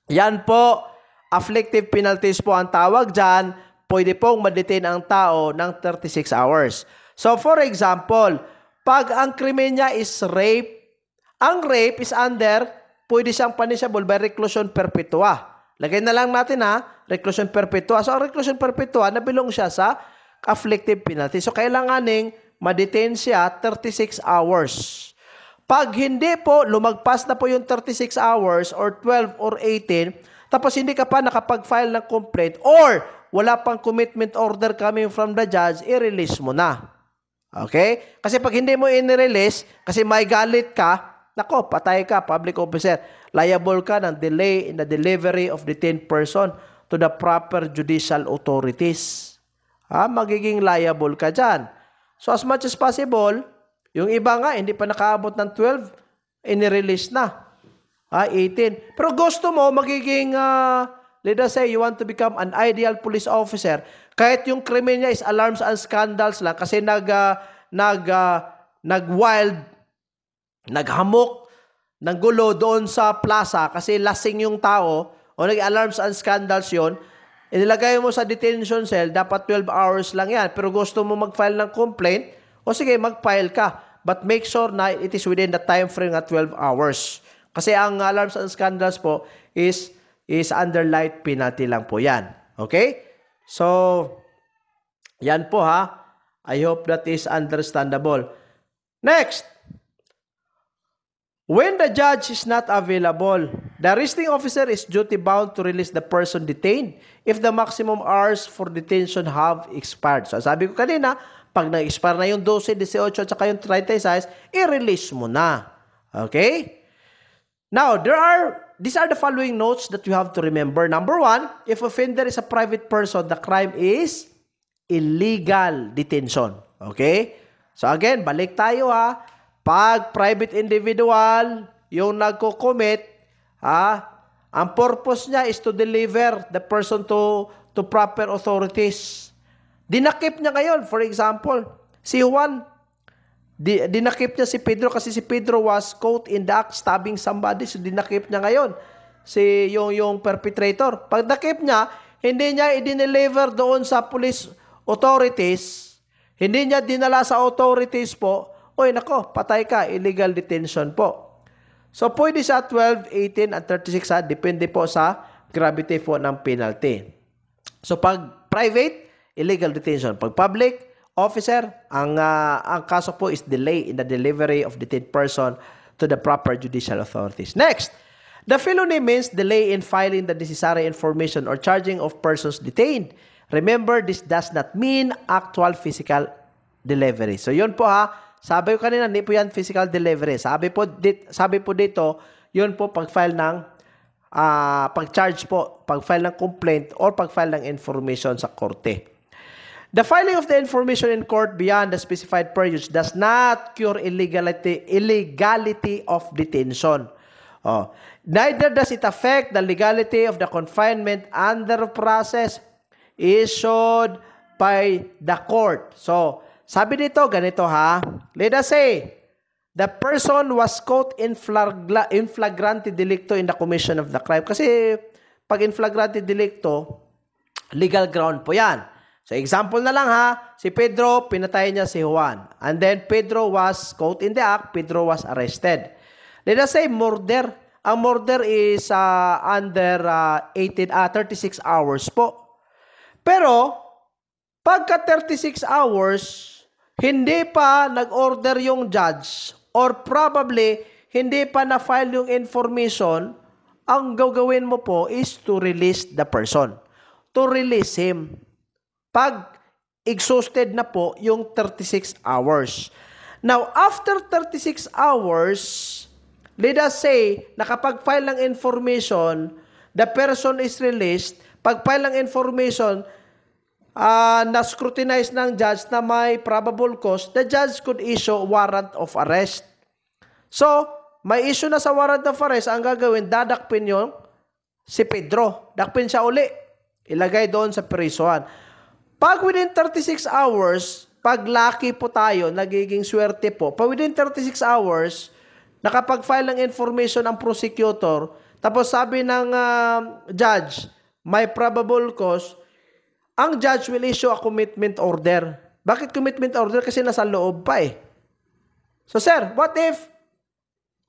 A: yan po, Afflictive penalties po ang tawag dyan. Pwede pong madetain ang tao ng 36 hours. So for example, pag ang krimen niya is rape, ang rape is under, pwede siyang punishable by reclusion perpetua. Lagay na lang natin ha, reclusion perpetua. So ang reclusion perpetua, nabilong siya sa afflictive penalty. So kailangan kailanganing madetain siya 36 hours. Pag hindi po, lumagpas na po yung 36 hours or 12 or 18, tapos hindi ka pa nakapag-file ng complaint or wala pang commitment order coming from the judge, i-release mo na. Okay? Kasi pag hindi mo in-release, kasi may galit ka, nako, patay ka, public officer. Liable ka ng delay in the delivery of detained person to the proper judicial authorities. Ha? Magiging liable ka dyan. So as much as possible, yung iba nga, hindi pa nakaabot ng 12, in-release na. Ah, 18. Pero gusto mo magiging, uh, let us say, you want to become an ideal police officer, kahit yung krimen niya is alarms and scandals lang kasi nag, uh, nag, uh, nag-wild, naghamok, ng gulo doon sa plaza kasi lasing yung tao o nag-alarms and scandals yon inilagay mo sa detention cell, dapat 12 hours lang yan. Pero gusto mo mag-file ng complaint, o sige, mag-file ka. But make sure na it is within the time frame at 12 hours. Kasi ang alarms and scandals po is is under light penalty lang po 'yan. Okay? So yan po ha. I hope that is understandable. Next. When the judge is not available, the arresting officer is duty bound to release the person detained if the maximum hours for detention have expired. So sabi ko kanina, pag na-expire na yung 12, 18, at saka yung 36, i-release mo na. Okay? Now, there are these are the following notes that you have to remember. Number one, if offender is a private person, the crime is illegal detention. Okay? So again, balik tayo ha. Pag private individual, yung nagko-commit, ha, ang purpose niya is to deliver the person to to proper authorities. Dinakip niya ngayon, for example, si Juan Di, dinakip niya si Pedro kasi si Pedro was caught in the act stabbing somebody. So dinakip niya ngayon si yung yung perpetrator. Pag nakip niya, hindi niya i-deliver doon sa police authorities. Hindi niya dinala sa authorities po. Oy, nako, patay ka, illegal detention po. So pwede sa 12, 18 at 36 ha, ah. depende po sa gravity po ng penalty. So pag private, illegal detention. Pag public, Officer, ang, uh, ang kaso po is delay in the delivery of detained person to the proper judicial authorities. Next, the felony means delay in filing the necessary information or charging of persons detained. Remember, this does not mean actual physical delivery. So yun po ha, sabi ko kanina, hindi po yan physical delivery. Sabi po, dit, sabi po dito, yun po pag-file ng uh, pag-charge po, pag-file ng complaint or pag-file ng information sa korte. The filing of the information in court beyond the specified periods does not cure illegality, illegality of detention. Oh. Neither does it affect the legality of the confinement under process issued by the court. So, sabi dito, ganito ha. Let us say, the person was caught in, flagra- in flagrante delicto in the commission of the crime. Kasi, pag in flagrante delicto, legal ground po yan. So example na lang ha, si Pedro, pinatay niya si Juan. And then Pedro was caught in the act, Pedro was arrested. Let us say murder. Ang murder is uh, under uh, 18, uh, 36 hours po. Pero, pagka 36 hours, hindi pa nag-order yung judge or probably hindi pa na-file yung information, ang gagawin mo po is to release the person. To release him pag exhausted na po yung 36 hours. Now, after 36 hours, let us say, nakapag-file ng information, the person is released, pag-file ng information, uh, na-scrutinize ng judge na may probable cause, the judge could issue warrant of arrest. So, may issue na sa warrant of arrest, ang gagawin, dadakpin yung si Pedro. Dakpin siya uli. Ilagay doon sa prison. Pag within 36 hours, pag lucky po tayo, nagiging swerte po, pag within 36 hours, nakapag-file ng information ang prosecutor, tapos sabi ng uh, judge, may probable cause, ang judge will issue a commitment order. Bakit commitment order? Kasi nasa loob pa eh. So sir, what if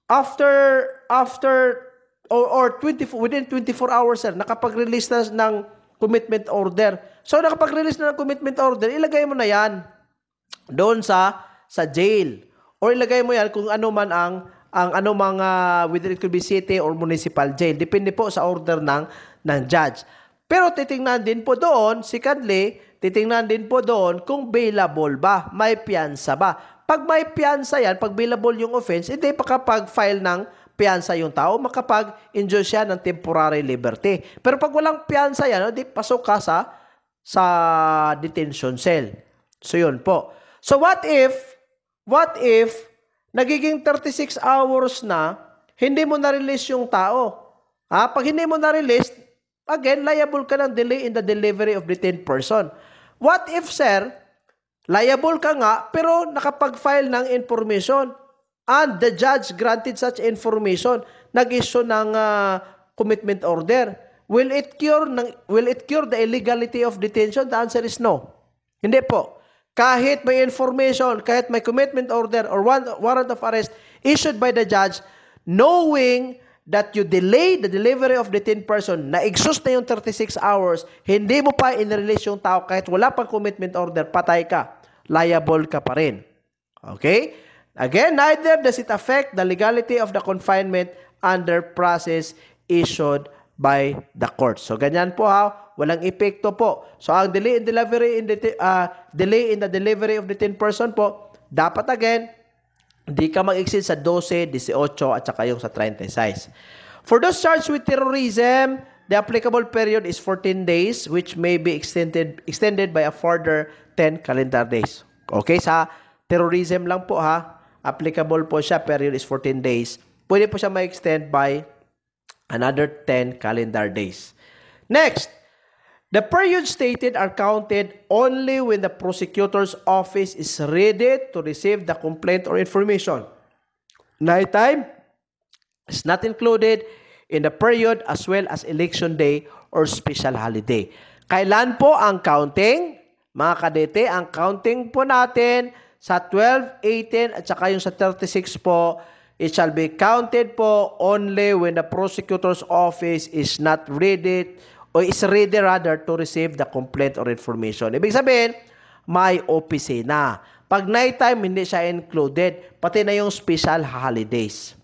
A: after after or, or 20 within 24 hours sir, nakapag-release na ng commitment order, So nakapag-release na ng commitment order, ilagay mo na 'yan doon sa sa jail. Or ilagay mo 'yan kung ano man ang ang ano mga ah, whether it could be city or municipal jail. Depende po sa order ng ng judge. Pero titingnan din po doon, secondly, titingnan din po doon kung bailable ba, may piyansa ba. Pag may piyansa yan, pag bailable yung offense, hindi pa kapag file ng piyansa yung tao, makapag-enjoy siya ng temporary liberty. Pero pag walang piyansa yan, hindi pasok ka sa sa detention cell. So yun po. So what if, what if, nagiging 36 hours na, hindi mo na-release yung tao. Ha? Pag hindi mo na-release, again, liable ka ng delay in the delivery of detained person. What if, sir, liable ka nga, pero nakapag-file ng information and the judge granted such information, nag-issue ng uh, commitment order. Will it cure ng will it cure the illegality of detention? The answer is no. Hindi po. Kahit may information, kahit may commitment order or warrant of arrest issued by the judge, knowing that you delay the delivery of detained person, na-exhaust na yung 36 hours, hindi mo pa in-release yung tao kahit wala pang commitment order, patay ka. Liable ka pa rin. Okay? Again, neither does it affect the legality of the confinement under process issued by the court. So ganyan po ha, walang epekto po. So ang delay in delivery in the uh, delay in the delivery of detained person po, dapat again hindi ka mag-exceed sa 12, 18 at saka yung sa 36. For those charged with terrorism, the applicable period is 14 days which may be extended extended by a further 10 calendar days. Okay, sa terrorism lang po ha, applicable po siya period is 14 days. Pwede po siya ma-extend by another 10 calendar days. Next, the periods stated are counted only when the prosecutor's office is ready to receive the complaint or information. Night time is not included in the period as well as election day or special holiday. Kailan po ang counting? Mga kadete, ang counting po natin sa 12, 18 at saka yung sa 36 po It shall be counted po only when the prosecutor's office is not ready or is ready rather to receive the complaint or information. Ibig sabihin, may opisina. Pag night time, hindi siya included. Pati na yung special holidays.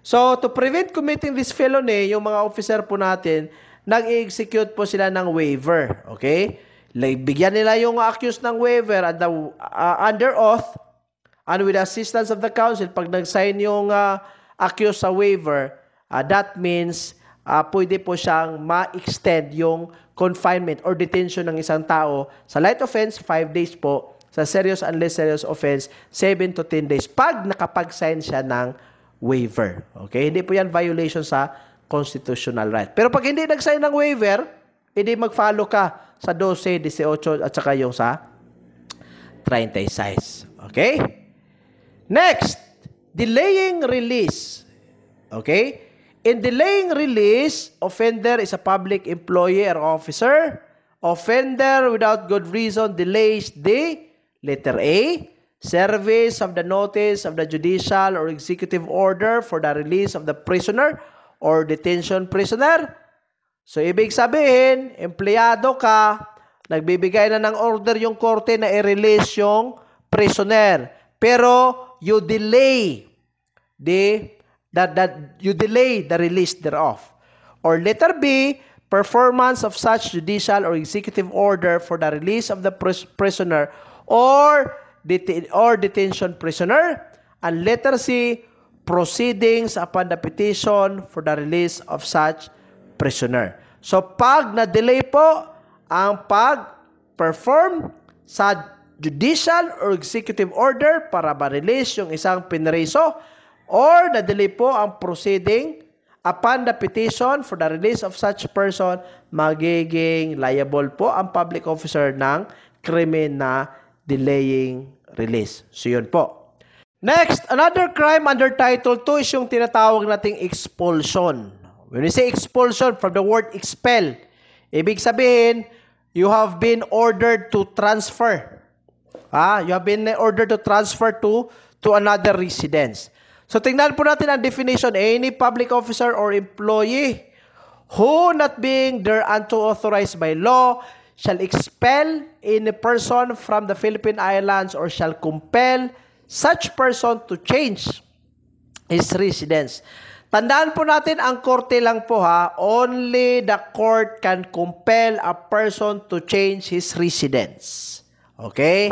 A: So, to prevent committing this felony, yung mga officer po natin, nag-execute po sila ng waiver. Okay? Like, bigyan nila yung accused ng waiver and the, uh, under oath And with assistance of the council, pag nag-sign yung uh, accused sa waiver, uh, that means uh, pwede po siyang ma-extend yung confinement or detention ng isang tao sa light offense, 5 days po. Sa serious and less serious offense, 7 to 10 days pag nakapag-sign siya ng waiver. Okay? Hindi po yan violation sa constitutional right. Pero pag hindi nag-sign ng waiver, hindi mag-follow ka sa 12, 18, at saka yung sa 30 36. Okay? Next, delaying release. Okay? In delaying release, offender is a public employee or officer. Offender without good reason delays the letter A service of the notice of the judicial or executive order for the release of the prisoner or detention prisoner. So ibig sabihin, empleyado ka, nagbibigay na ng order yung korte na i-release yung prisoner. Pero you delay the that that you delay the release thereof. Or letter B, performance of such judicial or executive order for the release of the prisoner or deten- or detention prisoner. And letter C, proceedings upon the petition for the release of such prisoner. So pag na-delay po ang pag-perform sa judicial or executive order para ma-release yung isang pinreso or nadali po ang proceeding upon the petition for the release of such person, magiging liable po ang public officer ng krimen na delaying release. So yun po. Next, another crime under Title 2 is yung tinatawag nating expulsion. When we say expulsion, from the word expel, ibig sabihin, you have been ordered to transfer Ah, you have been ordered to transfer to to another residence. So tingnan po natin ang definition any public officer or employee who not being there unto authorized by law shall expel any person from the Philippine Islands or shall compel such person to change his residence. Tandaan po natin, ang korte lang po ha, only the court can compel a person to change his residence. Okay?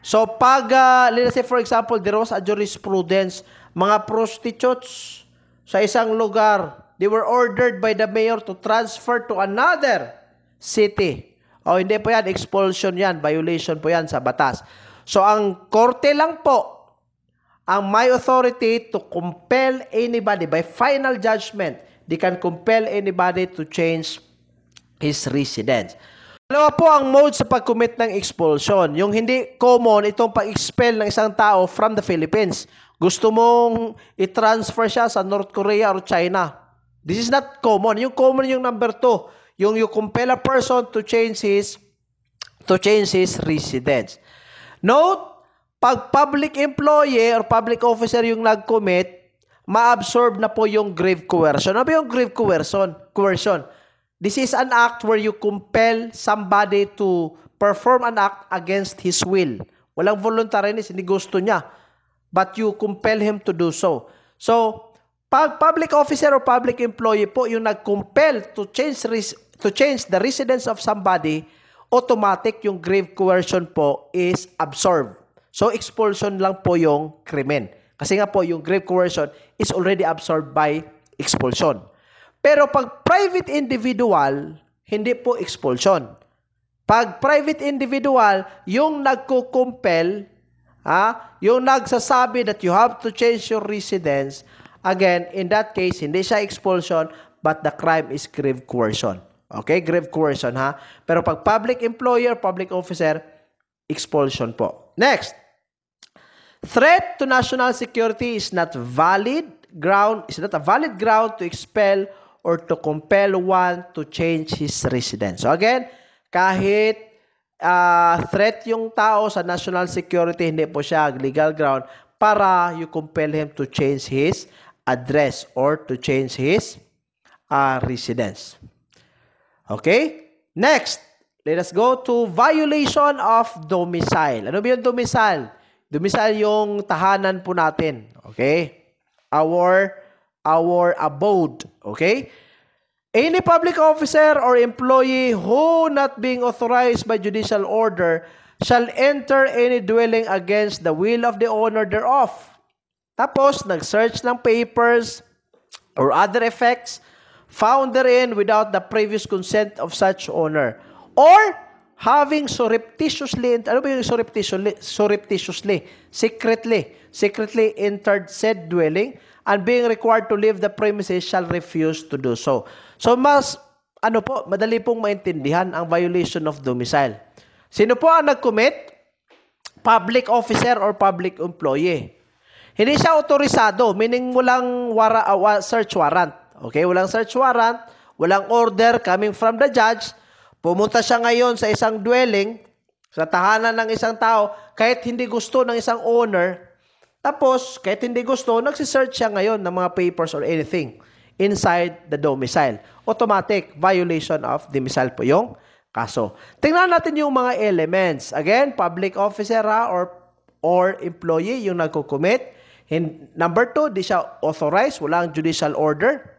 A: So pag, uh, let's say for example, there was a jurisprudence, mga prostitutes sa isang lugar, they were ordered by the mayor to transfer to another city. O oh, hindi po yan, expulsion yan, violation po yan sa batas. So ang korte lang po, ang may authority to compel anybody by final judgment, they can compel anybody to change his residence. Dalawa po ang mode sa pag-commit ng expulsion. Yung hindi common itong pag-expel ng isang tao from the Philippines. Gusto mong i-transfer siya sa North Korea or China. This is not common. Yung common yung number two. Yung you compel a person to change his to change his residence. Note, pag public employee or public officer yung nag-commit, ma-absorb na po yung grave coercion. Ano ba yung grave coercion? Coercion This is an act where you compel somebody to perform an act against his will. Walang voluntariness, hindi gusto niya. But you compel him to do so. So, pag public officer or public employee po yung nag-compel to change to change the residence of somebody, automatic yung grave coercion po is absolved. So expulsion lang po yung krimen. Kasi nga po yung grave coercion is already absorbed by expulsion. Pero pag private individual, hindi po expulsion. Pag private individual, yung nagko-compel, ah, yung nagsasabi that you have to change your residence, again, in that case, hindi siya expulsion, but the crime is grave coercion. Okay? Grave coercion, ha? Pero pag public employer, public officer, expulsion po. Next. Threat to national security is not valid ground, is not a valid ground to expel or to compel one to change his residence. So again, kahit uh, threat yung tao sa national security, hindi po siya legal ground para you compel him to change his address or to change his uh, residence. Okay? Next, let us go to violation of domicile. Ano ba yung domicile? Domicile yung tahanan po natin. Okay? Our our abode. Okay? Any public officer or employee who not being authorized by judicial order shall enter any dwelling against the will of the owner thereof. Tapos, nag-search ng papers or other effects found therein without the previous consent of such owner. Or, having surreptitiously, ano ba yung surreptitiously? Surreptitiously, secretly, secretly entered said dwelling, and being required to leave the premises shall refuse to do so. So mas ano po, madali pong maintindihan ang violation of domicile. Sino po ang nag-commit? Public officer or public employee. Hindi siya otorisado, meaning walang wara, uh, search warrant. Okay, walang search warrant, walang order coming from the judge. Pumunta siya ngayon sa isang dwelling, sa tahanan ng isang tao, kahit hindi gusto ng isang owner, tapos, kahit hindi gusto, nagsisearch siya ngayon ng mga papers or anything inside the domicile. Automatic violation of domicile po yung kaso. Tingnan natin yung mga elements. Again, public officer ha, ah, or, or employee yung nagkukumit. And number two, di siya authorized, walang judicial order.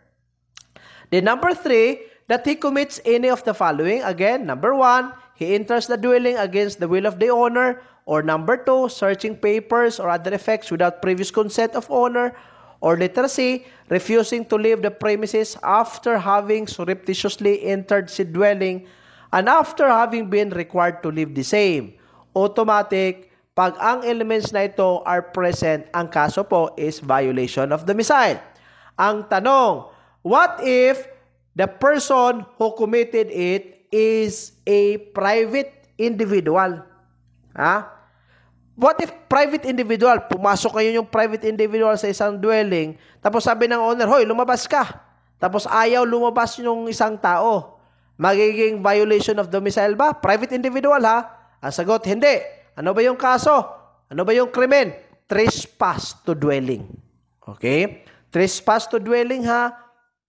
A: Then number three, that he commits any of the following. Again, number one, he enters the dwelling against the will of the owner Or number two, searching papers or other effects without previous consent of owner. Or letter C, refusing to leave the premises after having surreptitiously entered the dwelling and after having been required to leave the same. Automatic, pag ang elements na ito are present, ang kaso po is violation of the missile. Ang tanong, what if the person who committed it is a private individual? Ha? What if private individual? Pumasok kayo yung private individual sa isang dwelling, tapos sabi ng owner, hoy, lumabas ka. Tapos ayaw lumabas yung isang tao. Magiging violation of domicile ba? Private individual ha? Ang sagot, hindi. Ano ba yung kaso? Ano ba yung krimen? Trespass to dwelling. Okay? Trespass to dwelling ha?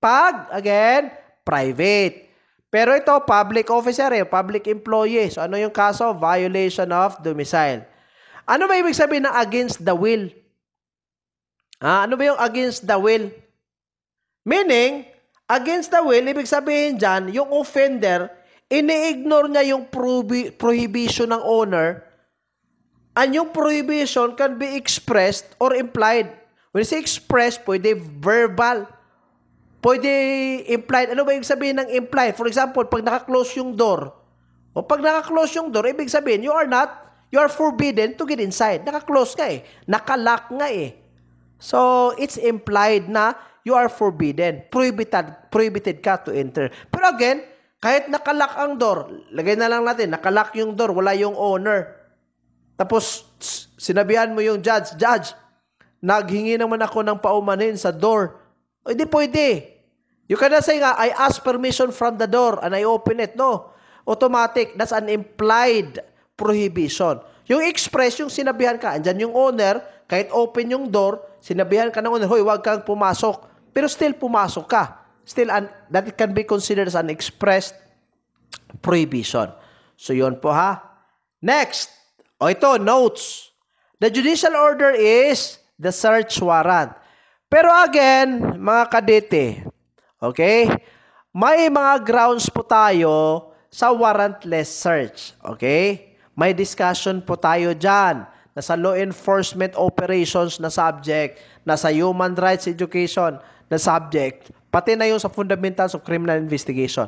A: Pag, again, private. Pero ito, public officer eh, public employee. So ano yung kaso? Violation of domicile. Ano ba ibig sabihin ng against the will? Ha? Ah, ano ba yung against the will? Meaning, against the will, ibig sabihin dyan, yung offender, ini-ignore niya yung prohibi- prohibition ng owner and yung prohibition can be expressed or implied. When you say expressed, pwede verbal Pwede implied. Ano ba yung sabihin ng implied? For example, pag naka-close yung door, o pag naka-close yung door, ibig sabihin, you are not, you are forbidden to get inside. Naka-close nga eh. Naka-lock nga eh. So, it's implied na you are forbidden. Prohibited, prohibited ka to enter. Pero again, kahit nakalock ang door, lagay na lang natin, nakalock yung door, wala yung owner. Tapos, sinabihan mo yung judge, judge, naghingi naman ako ng paumanhin sa door. O, hindi pwede. You cannot say nga, I ask permission from the door and I open it. No. Automatic. That's an implied prohibition. Yung express, yung sinabihan ka, andyan yung owner, kahit open yung door, sinabihan ka ng owner, hoy, huwag kang pumasok. Pero still pumasok ka. Still, an, that can be considered as an expressed prohibition. So, yun po ha. Next. O ito, notes. The judicial order is the search warrant. Pero again, mga kadete, Okay? May mga grounds po tayo sa warrantless search. Okay? May discussion po tayo dyan na sa law enforcement operations na subject, na sa human rights education na subject, pati na yung sa fundamentals of criminal investigation.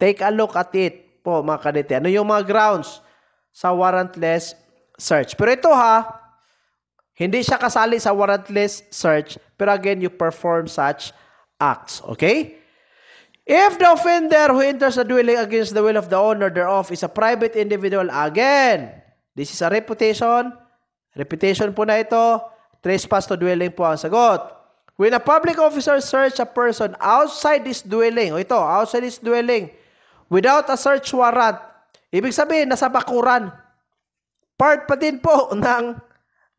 A: Take a look at it po mga kadete. Ano yung mga grounds sa warrantless search? Pero ito ha, hindi siya kasali sa warrantless search, pero again, you perform such acts. Okay? If the offender who enters a dwelling against the will of the owner thereof is a private individual, again, this is a reputation. Reputation po na ito. Trespass to dwelling po ang sagot. When a public officer search a person outside this dwelling, o ito, outside this dwelling, without a search warrant, ibig sabihin, nasa bakuran. Part pa din po ng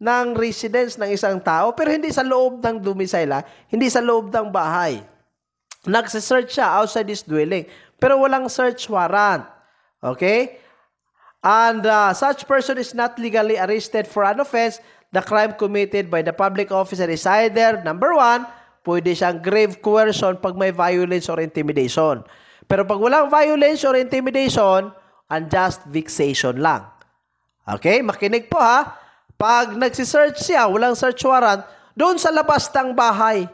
A: ng residence ng isang tao pero hindi sa loob ng dumisayla, hindi sa loob ng bahay. Nagsisearch siya outside his dwelling pero walang search warrant. Okay? And uh, such person is not legally arrested for an offense. The crime committed by the public officer is either, number one, pwede siyang grave coercion pag may violence or intimidation. Pero pag walang violence or intimidation, unjust vexation lang. Okay? Makinig po ha. Pag nagsisearch siya, walang search warrant, doon sa labas ng bahay.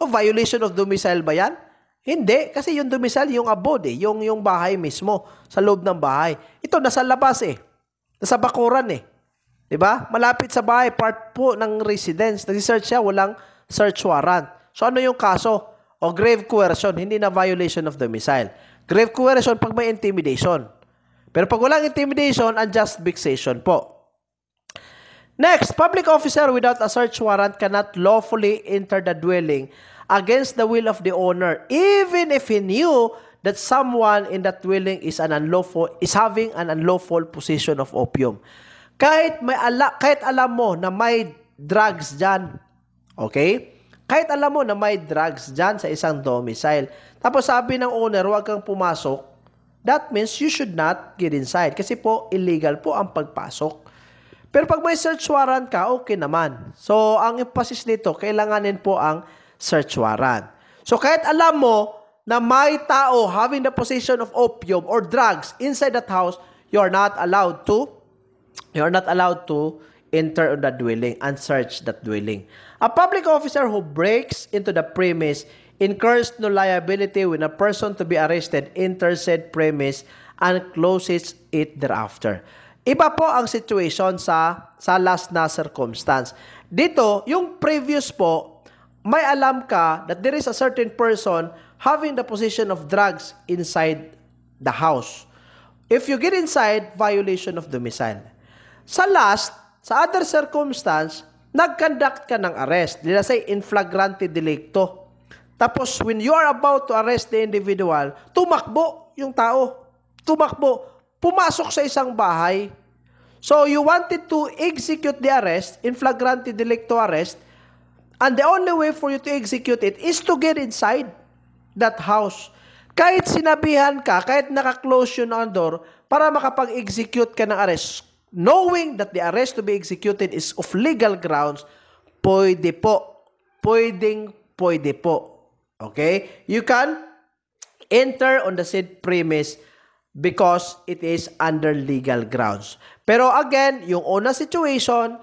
A: O oh, violation of domicile ba yan? Hindi, kasi yung domicile, yung abode, eh, yung, yung bahay mismo, sa loob ng bahay. Ito, nasa labas eh. Nasa bakuran eh. 'Di ba? Malapit sa bahay, part po ng residence. Nagsi-search siya, walang search warrant. So ano yung kaso? O grave coercion, hindi na violation of domicile. Grave coercion pag may intimidation. Pero pag walang intimidation, unjust vexation po. Next, public officer without a search warrant cannot lawfully enter the dwelling against the will of the owner, even if he knew that someone in that dwelling is an unlawful is having an unlawful possession of opium. Kahit may ala, kahit alam mo na may drugs diyan, okay? Kahit alam mo na may drugs diyan sa isang domicile. Tapos sabi ng owner, huwag kang pumasok. That means you should not get inside kasi po illegal po ang pagpasok. Pero pag may search warrant ka, okay naman. So, ang emphasis nito, kailanganin po ang search warrant. So, kahit alam mo na may tao having the possession of opium or drugs inside that house, you are not allowed to you are not allowed to enter on that dwelling and search that dwelling. A public officer who breaks into the premise incurs no liability when a person to be arrested enters said premise and closes it thereafter. Iba po ang situation sa, sa last na circumstance. Dito, yung previous po, may alam ka that there is a certain person having the position of drugs inside the house. If you get inside, violation of domicile. Sa last, sa other circumstance, nag-conduct ka ng arrest. Let's say, in flagrante delicto. Tapos, when you are about to arrest the individual, tumakbo yung tao. Tumakbo pumasok sa isang bahay. So you wanted to execute the arrest, in flagrante delicto arrest, and the only way for you to execute it is to get inside that house. Kahit sinabihan ka, kahit nakaklose yun ang door, para makapag-execute ka ng arrest, knowing that the arrest to be executed is of legal grounds, pwede po. Pwedeng pwede po. Okay? You can enter on the said premise because it is under legal grounds. Pero again, yung una situation,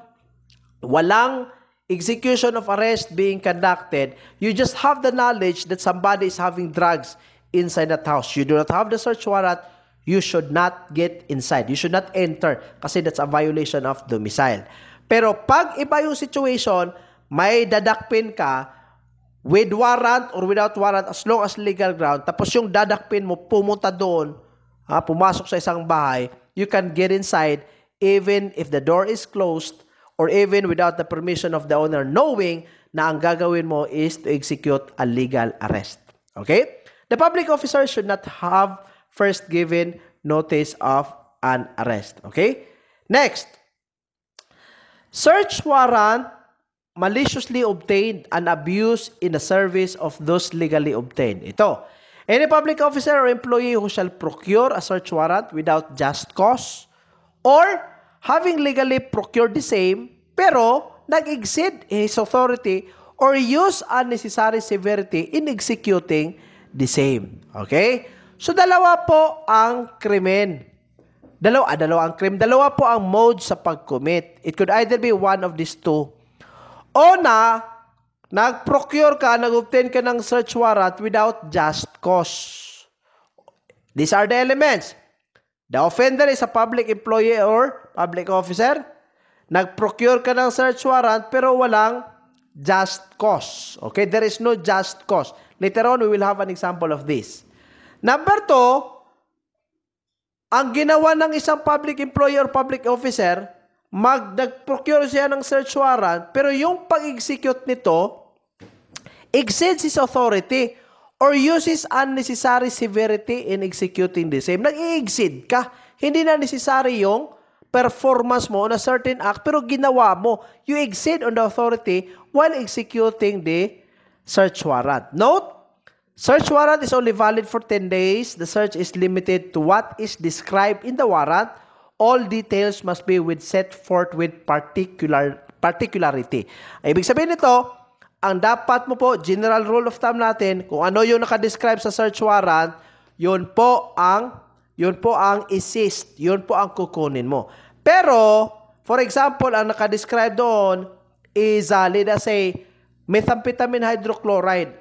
A: walang execution of arrest being conducted. You just have the knowledge that somebody is having drugs inside that house. You do not have the search warrant. You should not get inside. You should not enter kasi that's a violation of domicile. Pero pag iba yung situation, may dadakpin ka, with warrant or without warrant as long as legal ground. Tapos yung dadakpin mo, pumunta doon ha, pumasok sa isang bahay, you can get inside even if the door is closed or even without the permission of the owner knowing na ang gagawin mo is to execute a legal arrest. Okay? The public officer should not have first given notice of an arrest. Okay? Next. Search warrant maliciously obtained and abused in the service of those legally obtained. Ito, Any public officer or employee who shall procure a search warrant without just cause or having legally procured the same pero nag-exceed his authority or use unnecessary severity in executing the same. Okay? So dalawa po ang krimen. Dalawa, ah, dalawa ang krim. Dalawa po ang mode sa pag-commit. It could either be one of these two. O Nag-procure ka, nag-obtain ka ng search warrant without just cause. These are the elements. The offender is a public employee or public officer. Nag-procure ka ng search warrant pero walang just cause. Okay? There is no just cause. Later on, we will have an example of this. Number two, ang ginawa ng isang public employee or public officer, magdag-procure siya ng search warrant, pero yung pag-execute nito exceeds his authority or uses unnecessary severity in executing the same. Nag-exceed ka. Hindi na necessary yung performance mo on a certain act, pero ginawa mo. You exceed on the authority while executing the search warrant. Note, search warrant is only valid for 10 days. The search is limited to what is described in the warrant all details must be with set forth with particular particularity. Ibig sabihin nito, ang dapat mo po, general rule of thumb natin, kung ano yung nakadescribe sa search warrant, yun po ang yun po ang assist, yun po ang kukunin mo. Pero, for example, ang nakadescribe doon is, uh, let us say, methamphetamine hydrochloride.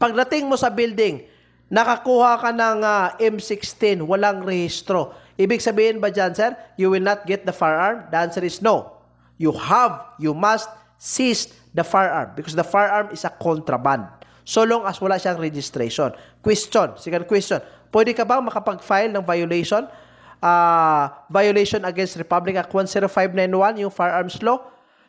A: Pagdating mo sa building, nakakuha ka ng uh, ah, M16, walang rehistro Ibig sabihin ba dyan, sir, you will not get the firearm? The answer is no. You have, you must seize the firearm because the firearm is a contraband. So long as wala siyang registration. Question, second question, pwede ka bang makapag-file ng violation? Uh, violation against Republic Act 10591, yung firearms law?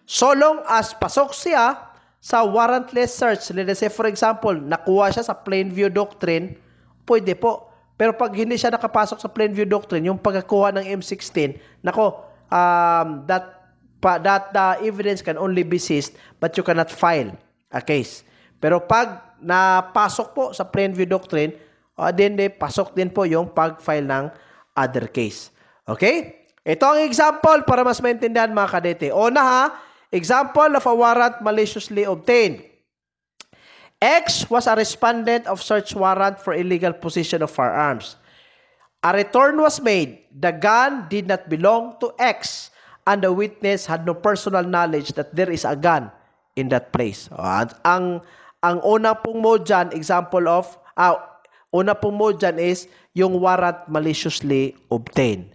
A: So long as pasok siya sa warrantless search, let's say for example, nakuha siya sa plain view doctrine, pwede po pero pag hindi siya nakapasok sa plain view doctrine, yung pagkakuha ng M16, nako, um, that, pa, that the uh, evidence can only be seized but you cannot file a case. Pero pag napasok po sa plain view doctrine, uh, then de, pasok din po yung pag-file ng other case. Okay? Ito ang example para mas maintindihan mga kadete. Una ha, example of a warrant maliciously obtained. X was a respondent of search warrant for illegal possession of firearms. A return was made. The gun did not belong to X and the witness had no personal knowledge that there is a gun in that place. Oh, at ang ang una pong mo dyan, example of ah, una pong mo dyan is yung warrant maliciously obtained.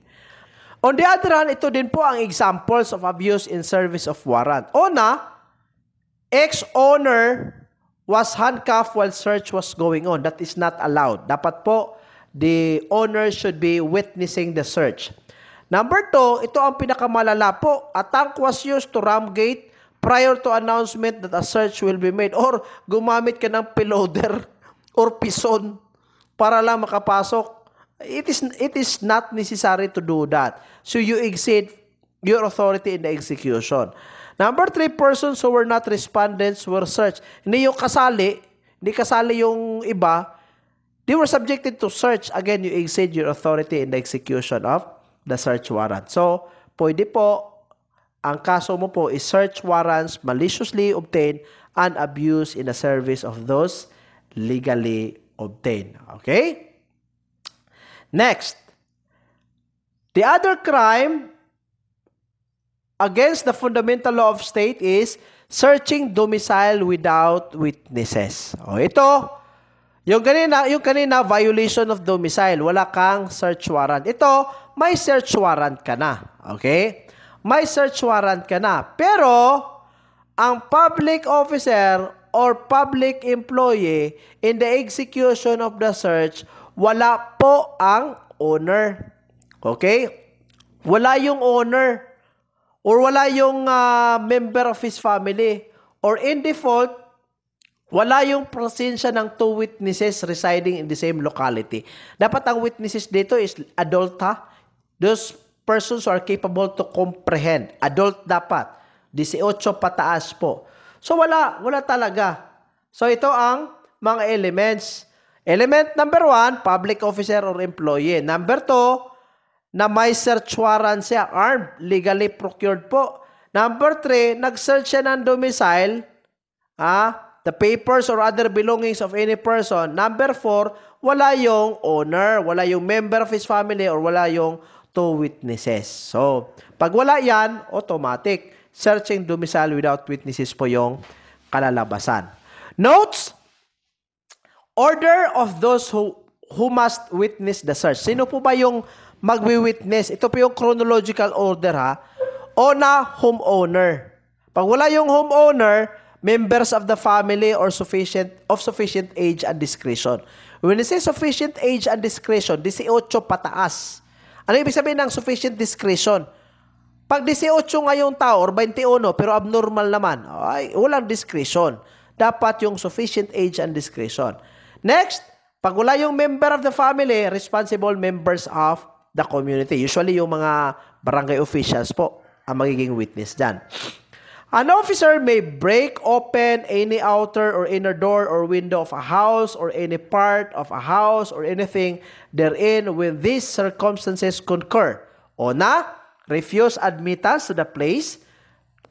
A: On the other hand, ito din po ang examples of abuse in service of warrant. Una, ex-owner was handcuffed while search was going on. That is not allowed. Dapat po, the owner should be witnessing the search. Number two, ito ang pinakamalala po. A tank was used to ram gate prior to announcement that a search will be made. Or gumamit ka ng piloder or pison para lang makapasok. It is, it is not necessary to do that. So you exceed your authority in the execution. Number three, persons who were not respondents were searched. Hindi yung kasali, hindi kasali yung iba, they were subjected to search. Again, you exceed your authority in the execution of the search warrant. So, pwede po, ang kaso mo po is search warrants maliciously obtained and abused in the service of those legally obtained. Okay? Next, the other crime against the fundamental law of state is searching domicile without witnesses. O oh, ito, yung kanina, yung kanina violation of domicile, wala kang search warrant. Ito, may search warrant ka na. Okay? May search warrant ka na. Pero ang public officer or public employee in the execution of the search, wala po ang owner. Okay? Wala yung owner or wala yung uh, member of his family or in default wala yung presensya ng two witnesses residing in the same locality. Dapat ang witnesses dito is adult ha. Those persons who are capable to comprehend. Adult dapat. 18 pataas po. So wala, wala talaga. So ito ang mga elements. Element number one, public officer or employee. Number two, na may search warrant siya, armed, legally procured po. Number three, nag-search siya ng domicile, ah, the papers or other belongings of any person. Number four, wala yung owner, wala yung member of his family, or wala yung two witnesses. So, pag wala yan, automatic. Searching domicile without witnesses po yung kalalabasan. Notes, order of those who, who must witness the search. Sino po ba yung magwi-witness. Ito po yung chronological order ha. O na homeowner. Pag wala yung homeowner, members of the family or sufficient of sufficient age and discretion. When we say sufficient age and discretion, 18 pataas. Ano ibig sabihin ng sufficient discretion? Pag 18 ngayong tao or 21 pero abnormal naman, ay walang discretion. Dapat yung sufficient age and discretion. Next, pag wala yung member of the family, responsible members of the community. Usually yung mga barangay officials po ang magiging witness dyan. An officer may break open any outer or inner door or window of a house or any part of a house or anything therein when these circumstances concur. Una, refuse admittance to the place.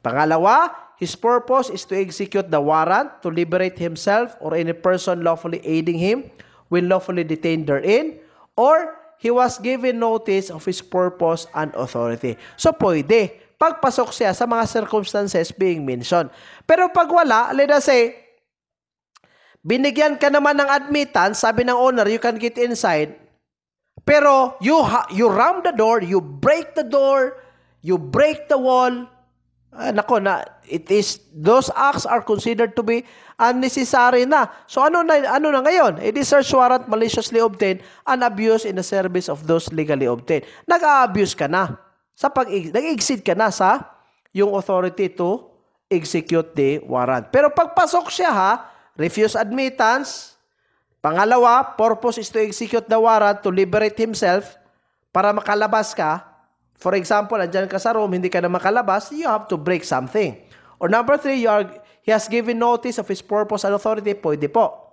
A: Pangalawa, his purpose is to execute the warrant to liberate himself or any person lawfully aiding him when lawfully detained therein. Or he was given notice of his purpose and authority. So pwede, pagpasok siya sa mga circumstances being mentioned. Pero pag wala, let us say, binigyan ka naman ng admittance, sabi ng owner, you can get inside. Pero you, you ram the door, you break the door, you break the wall, Ah, nako na it is those acts are considered to be unnecessary na. So ano na ano na ngayon? It is search warrant maliciously obtained and abuse in the service of those legally obtained. Nag-abuse ka na sa pag nag-exceed ka na sa yung authority to execute the warrant. Pero pagpasok siya ha, refuse admittance. Pangalawa, purpose is to execute the warrant to liberate himself para makalabas ka For example, andyan ka sa room, hindi ka na makalabas, you have to break something. Or number three, you are, he has given notice of his purpose and authority, pwede po.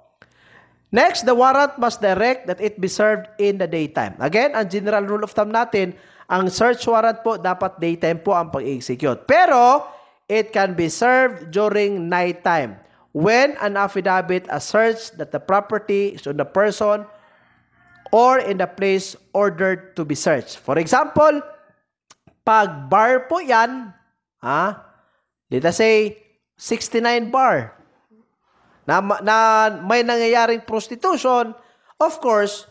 A: Next, the warrant must direct that it be served in the daytime. Again, ang general rule of thumb natin, ang search warrant po, dapat daytime po ang pag-execute. Pero, it can be served during nighttime when an affidavit asserts that the property is on the person or in the place ordered to be searched. For example, pag bar po yan, ha? Let us say, 69 bar. Na, na may nangyayaring prostitution, of course,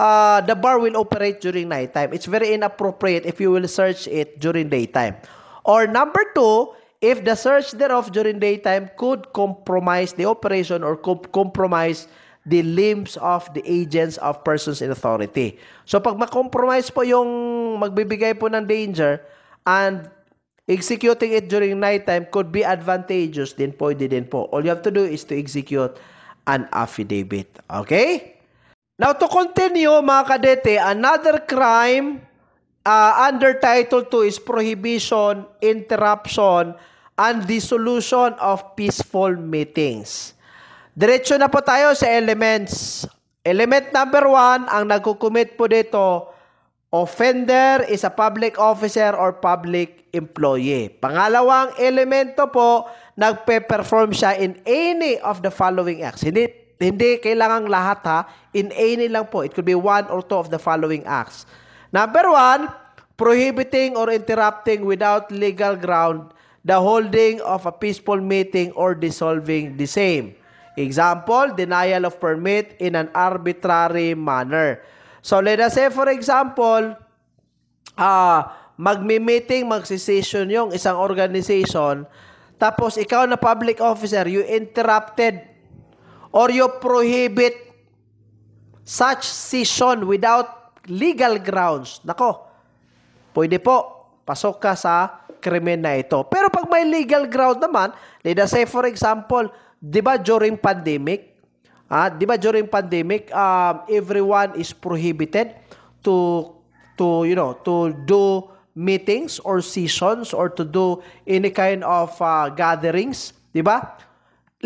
A: uh, the bar will operate during night time. It's very inappropriate if you will search it during daytime. Or number two, if the search thereof during daytime could compromise the operation or co- compromise the limbs of the agents of persons in authority. So pag ma-compromise po yung magbibigay po ng danger and executing it during nighttime could be advantageous din po, hindi din po. All you have to do is to execute an affidavit. Okay? Now to continue mga kadete, another crime uh, under Title 2 is prohibition, interruption, and dissolution of peaceful meetings. Diretso na po tayo sa elements. Element number one, ang nagkukumit po dito, offender is a public officer or public employee. Pangalawang elemento po, nagpe-perform siya in any of the following acts. Hindi, hindi kailangang lahat ha, in any lang po. It could be one or two of the following acts. Number one, prohibiting or interrupting without legal ground the holding of a peaceful meeting or dissolving the same. Example, denial of permit in an arbitrary manner. So let us say for example, uh, magmi-meeting, magsisession yung isang organization, tapos ikaw na public officer, you interrupted or you prohibit such session without legal grounds. Nako, pwede po, pasok ka sa krimen na ito. Pero pag may legal ground naman, let us say for example, 'di ba during pandemic? Ah, 'di ba during pandemic, um, everyone is prohibited to to you know, to do meetings or sessions or to do any kind of uh, gatherings, 'di ba?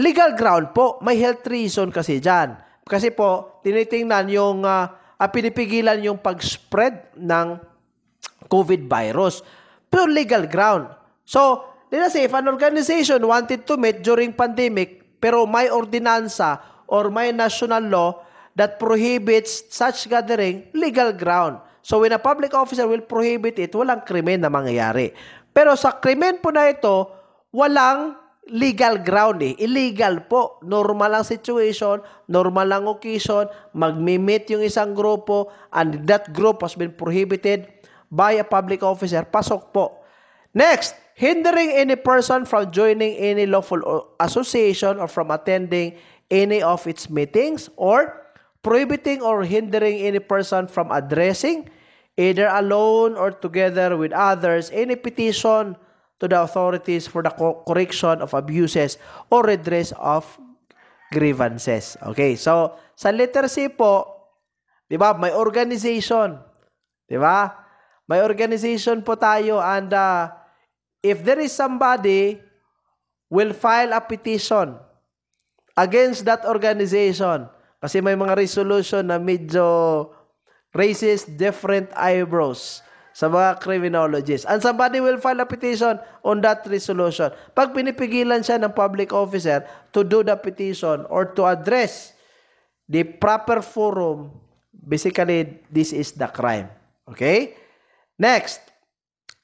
A: Legal ground po, may health reason kasi diyan. Kasi po, tinitingnan yung uh, pinipigilan yung pag-spread ng COVID virus pure legal ground. So, let us say if an organization wanted to meet during pandemic pero may ordinansa or may national law that prohibits such gathering, legal ground. So when a public officer will prohibit it, walang krimen na mangyayari. Pero sa krimen po na ito, walang legal ground eh. Illegal po. Normal ang situation, normal ang occasion, magmi-meet yung isang grupo, and that group has been prohibited by a public officer, pasok po. Next, hindering any person from joining any lawful association or from attending any of its meetings or prohibiting or hindering any person from addressing either alone or together with others any petition to the authorities for the correction of abuses or redress of grievances. Okay, so sa letter C po, 'di ba, may organization. 'Di ba? May organization po tayo and uh, if there is somebody will file a petition against that organization kasi may mga resolution na medyo raises different eyebrows sa mga criminologists. And somebody will file a petition on that resolution. Pag pinipigilan siya ng public officer to do the petition or to address the proper forum, basically, this is the crime. Okay? Next,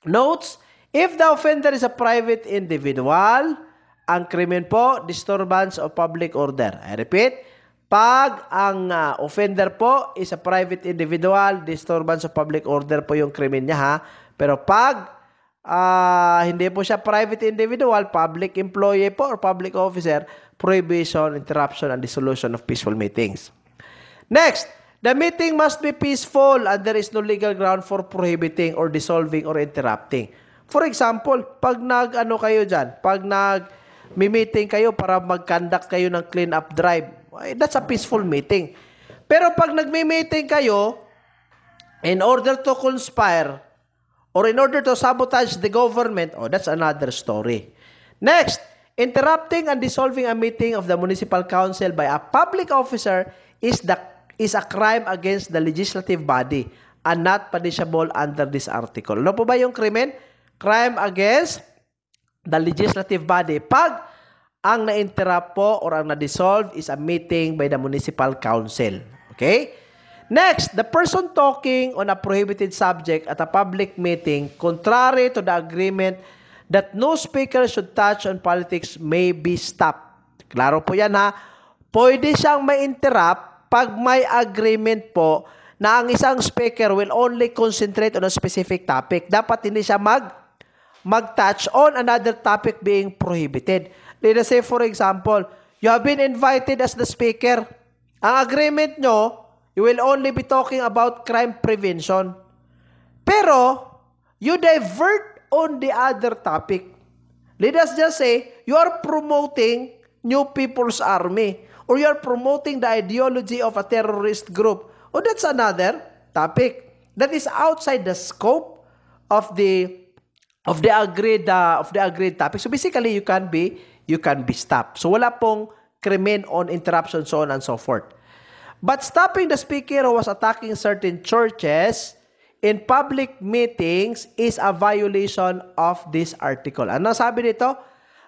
A: notes, if the offender is a private individual, ang krimen po, disturbance of public order. I repeat, pag ang uh, offender po is a private individual, disturbance of public order po yung krimen niya ha. Pero pag uh, hindi po siya private individual, public employee po or public officer, prohibition, interruption, and dissolution of peaceful meetings. Next, The meeting must be peaceful and there is no legal ground for prohibiting or dissolving or interrupting. For example, pag nag-ano kayo diyan, pag nag meeting kayo para mag-conduct kayo ng clean up drive, that's a peaceful meeting. Pero pag nagme-meeting kayo in order to conspire or in order to sabotage the government, oh, that's another story. Next, interrupting and dissolving a meeting of the municipal council by a public officer is the is a crime against the legislative body and not punishable under this article. Ano po ba yung krimen? Crime against the legislative body. Pag ang na-interrupt po or ang na-dissolve is a meeting by the municipal council. Okay? Next, the person talking on a prohibited subject at a public meeting contrary to the agreement that no speaker should touch on politics may be stopped. Klaro po yan ha. Pwede siyang ma-interrupt pag may agreement po na ang isang speaker will only concentrate on a specific topic. Dapat hindi siya mag mag-touch on another topic being prohibited. Let us say for example, you have been invited as the speaker. Ang agreement nyo, you will only be talking about crime prevention. Pero, you divert on the other topic. Let us just say, you are promoting New People's Army or you are promoting the ideology of a terrorist group. Oh, that's another topic that is outside the scope of the of the agreed uh, of the agreed topic. So basically, you can be you can be stopped. So wala pong crimen on interruption so on and so forth. But stopping the speaker who was attacking certain churches in public meetings is a violation of this article. Ano sabi nito?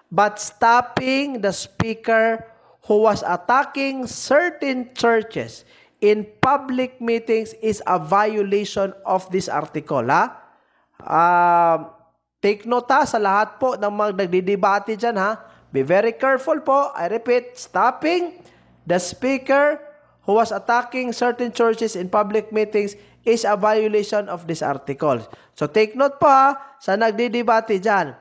A: But stopping the speaker who was attacking certain churches in public meetings is a violation of this article. Ha? Uh, take note ha, sa lahat po ng mga nagdidebate dyan ha. Be very careful po. I repeat, stopping the speaker who was attacking certain churches in public meetings is a violation of this article. So take note po ha, sa nagdidebate dyan.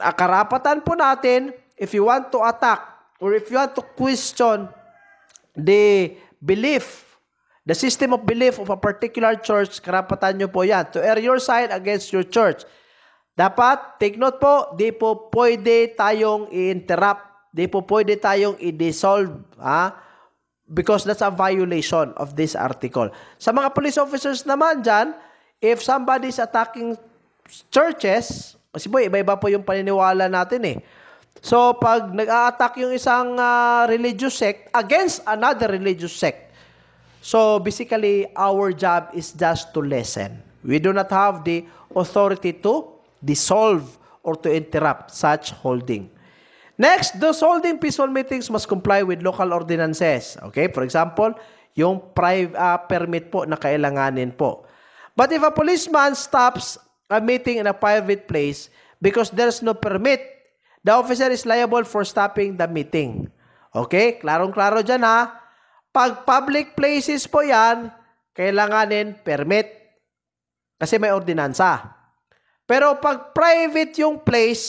A: Karapatan po natin, if you want to attack or if you want to question the belief, the system of belief of a particular church, karapatan nyo po yan. To air your side against your church. Dapat, take note po, di po pwede tayong i-interrupt. Di po pwede tayong i-dissolve. Ha? Because that's a violation of this article. Sa mga police officers naman dyan, if somebody's attacking churches, kasi po iba-iba po yung paniniwala natin eh. So, pag nag-a-attack yung isang uh, religious sect against another religious sect, so basically, our job is just to listen. We do not have the authority to dissolve or to interrupt such holding. Next, those holding peaceful meetings must comply with local ordinances. Okay, for example, yung private uh, permit po na kailanganin po. But if a policeman stops a meeting in a private place because there's no permit The officer is liable for stopping the meeting. Okay? Klarong-klaro dyan ha. Pag public places po yan, kailanganin permit. Kasi may ordinansa. Pero pag private yung place,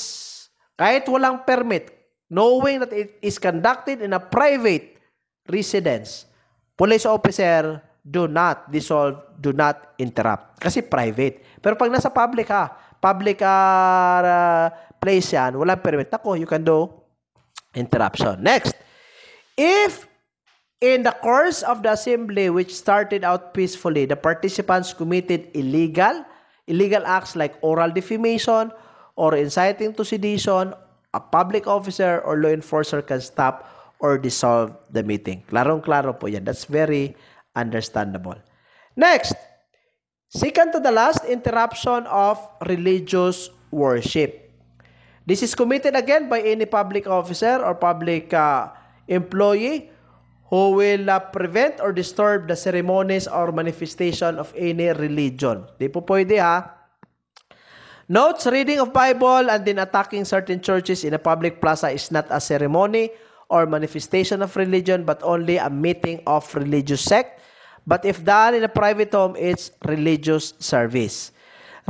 A: kahit walang permit, knowing that it is conducted in a private residence, police officer do not dissolve, do not interrupt. Kasi private. Pero pag nasa public ha, public uh, place yan, walang permit. Ako, you can do interruption. Next, if in the course of the assembly which started out peacefully, the participants committed illegal, illegal acts like oral defamation or inciting to sedition, a public officer or law enforcer can stop or dissolve the meeting. Klarong-klaro po yan. That's very understandable. Next, second to the last, interruption of religious worship. This is committed again by any public officer or public uh, employee who will uh, prevent or disturb the ceremonies or manifestation of any religion. Di po pwede ha. Notes, reading of Bible and then attacking certain churches in a public plaza is not a ceremony or manifestation of religion but only a meeting of religious sect. But if done in a private home, it's religious service.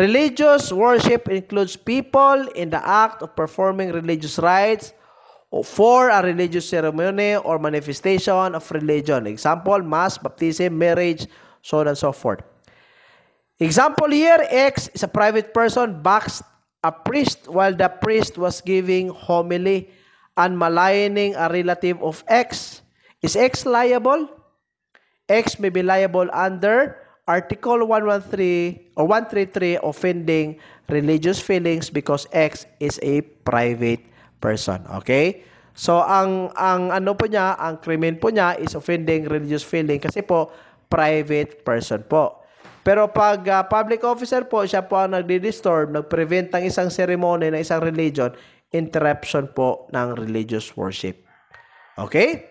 A: Religious worship includes people in the act of performing religious rites for a religious ceremony or manifestation of religion. Example, mass, baptism, marriage, so on and so forth. Example here, X is a private person, boxed a priest while the priest was giving homily and maligning a relative of X. Is X liable? X may be liable under Article 113 or 133 offending religious feelings because X is a private person. Okay? So ang ang ano po niya, ang krimen po niya is offending religious feeling kasi po private person po. Pero pag uh, public officer po, siya po ang nagdi-disturb, nag-prevent ng isang ceremony ng isang religion, interruption po ng religious worship. Okay?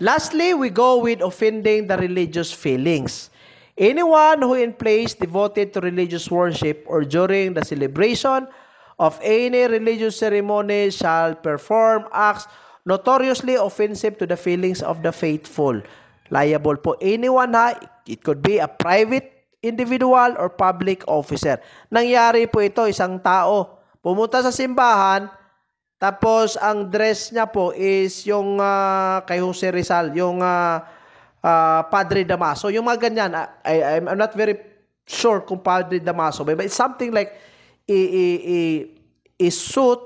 A: Lastly, we go with offending the religious feelings. Anyone who in place devoted to religious worship or during the celebration of any religious ceremony shall perform acts notoriously offensive to the feelings of the faithful. Liable po anyone ha. It could be a private individual or public officer. Nangyari po ito isang tao. Pumunta sa simbahan, tapos ang dress niya po is yung uh, kay Jose Rizal, yung uh, uh, Padre Damaso. Yung mga ganyan, I, I'm, not very sure kung Padre Damaso. But it's something like a, i, i, i suit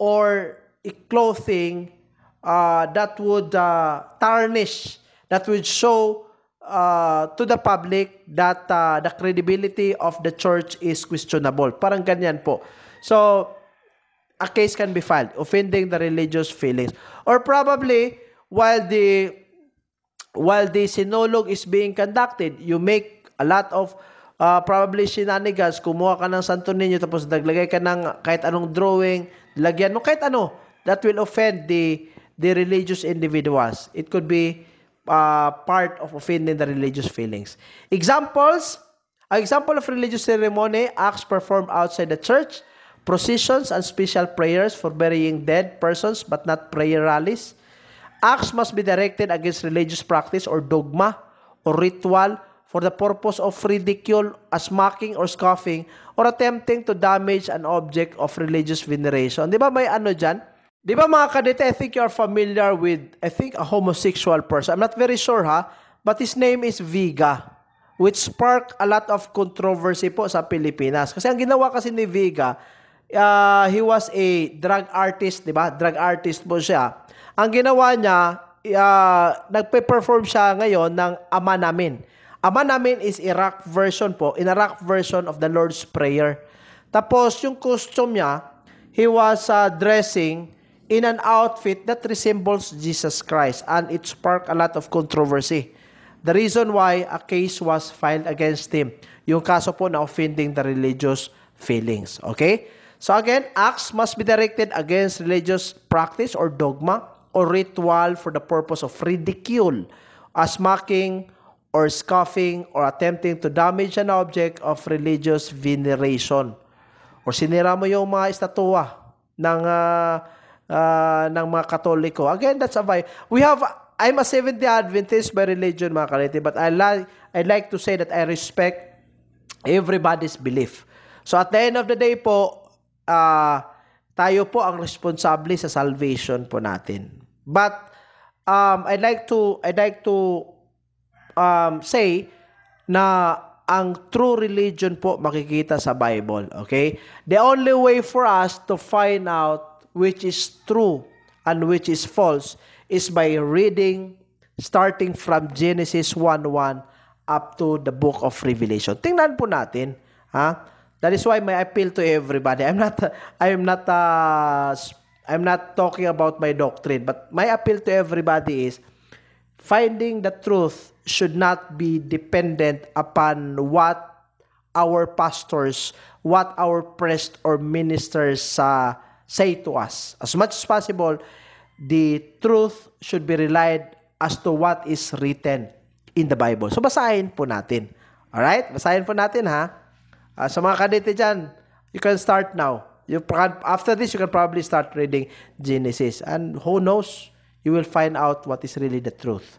A: or a clothing uh, that would uh, tarnish, that would show uh, to the public that uh, the credibility of the church is questionable. Parang ganyan po. So, a case can be filed offending the religious feelings or probably while the while the sinolog is being conducted you make a lot of uh, probably shenanigans kumuha ka ng santo ninyo tapos naglagay ka ng kahit anong drawing lagyan mo kahit ano that will offend the the religious individuals it could be uh, part of offending the religious feelings examples an example of religious ceremony acts performed outside the church processions and special prayers for burying dead persons but not prayer rallies. Acts must be directed against religious practice or dogma or ritual for the purpose of ridicule as mocking or scoffing or attempting to damage an object of religious veneration. Di ba may ano dyan? Di ba mga kadete, I think you are familiar with, I think, a homosexual person. I'm not very sure ha, but his name is Viga, which sparked a lot of controversy po sa Pilipinas. Kasi ang ginawa kasi ni Viga, uh, he was a drug artist, di ba? Drug artist po siya. Ang ginawa niya, uh, nagpe-perform siya ngayon ng Ama Namin. Ama Namin is Iraq version po, in Iraq version of the Lord's Prayer. Tapos, yung costume niya, he was uh, dressing in an outfit that resembles Jesus Christ and it sparked a lot of controversy. The reason why a case was filed against him. Yung kaso po na offending the religious feelings. Okay? So again, acts must be directed against religious practice or dogma or ritual for the purpose of ridicule, as mocking or scoffing or attempting to damage an object of religious veneration. Or sinira mo yung mga estatwa ng uh, uh, ng mga Katoliko. Again, that's a vi- We have I'm a Seventh-day Adventist by religion, mga kalite, but I like I like to say that I respect everybody's belief. So at the end of the day po, uh, tayo po ang responsable sa salvation po natin. But um, I'd like to I'd like to um, say na ang true religion po makikita sa Bible, okay? The only way for us to find out which is true and which is false is by reading starting from Genesis 1:1 up to the book of Revelation. Tingnan po natin, ha? That is why my appeal to everybody. I'm not I'm not uh, I'm not talking about my doctrine, but my appeal to everybody is finding the truth should not be dependent upon what our pastors, what our priests or ministers uh, say to us. As much as possible, the truth should be relied as to what is written in the Bible. So basahin po natin. All right? Basahin po natin ha. Uh, sa mga kadete dyan, you can start now. You can, after this, you can probably start reading Genesis. And who knows, you will find out what is really the truth.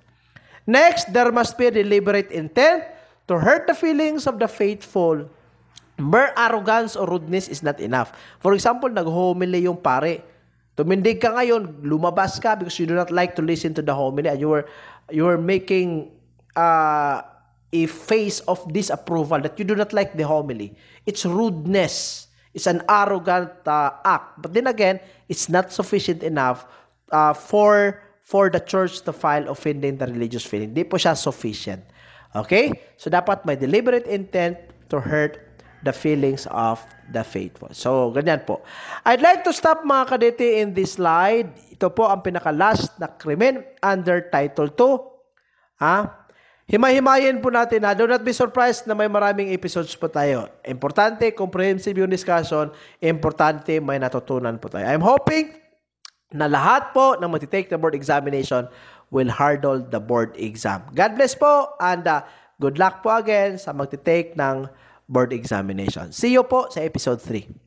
A: Next, there must be a deliberate intent to hurt the feelings of the faithful. Mere arrogance or rudeness is not enough. For example, nag-homily yung pare. Tumindig ka ngayon, lumabas ka because you do not like to listen to the homily and you were, you were making uh, a face of disapproval, that you do not like the homily. It's rudeness. It's an arrogant uh, act. But then again, it's not sufficient enough uh, for for the church to file offending the religious feeling. Hindi po siya sufficient. Okay? So, dapat may deliberate intent to hurt the feelings of the faithful. So, ganyan po. I'd like to stop mga kadete in this slide. Ito po ang pinaka-last na krimen under Title 2. Ha? Ah, Himay-himayin po natin na do not be surprised na may maraming episodes po tayo. Importante, comprehensive yung discussion. Importante, may natutunan po tayo. I'm hoping na lahat po ng matitake the board examination will hurdle the board exam. God bless po and uh, good luck po again sa magtitake ng board examination. See you po sa episode 3.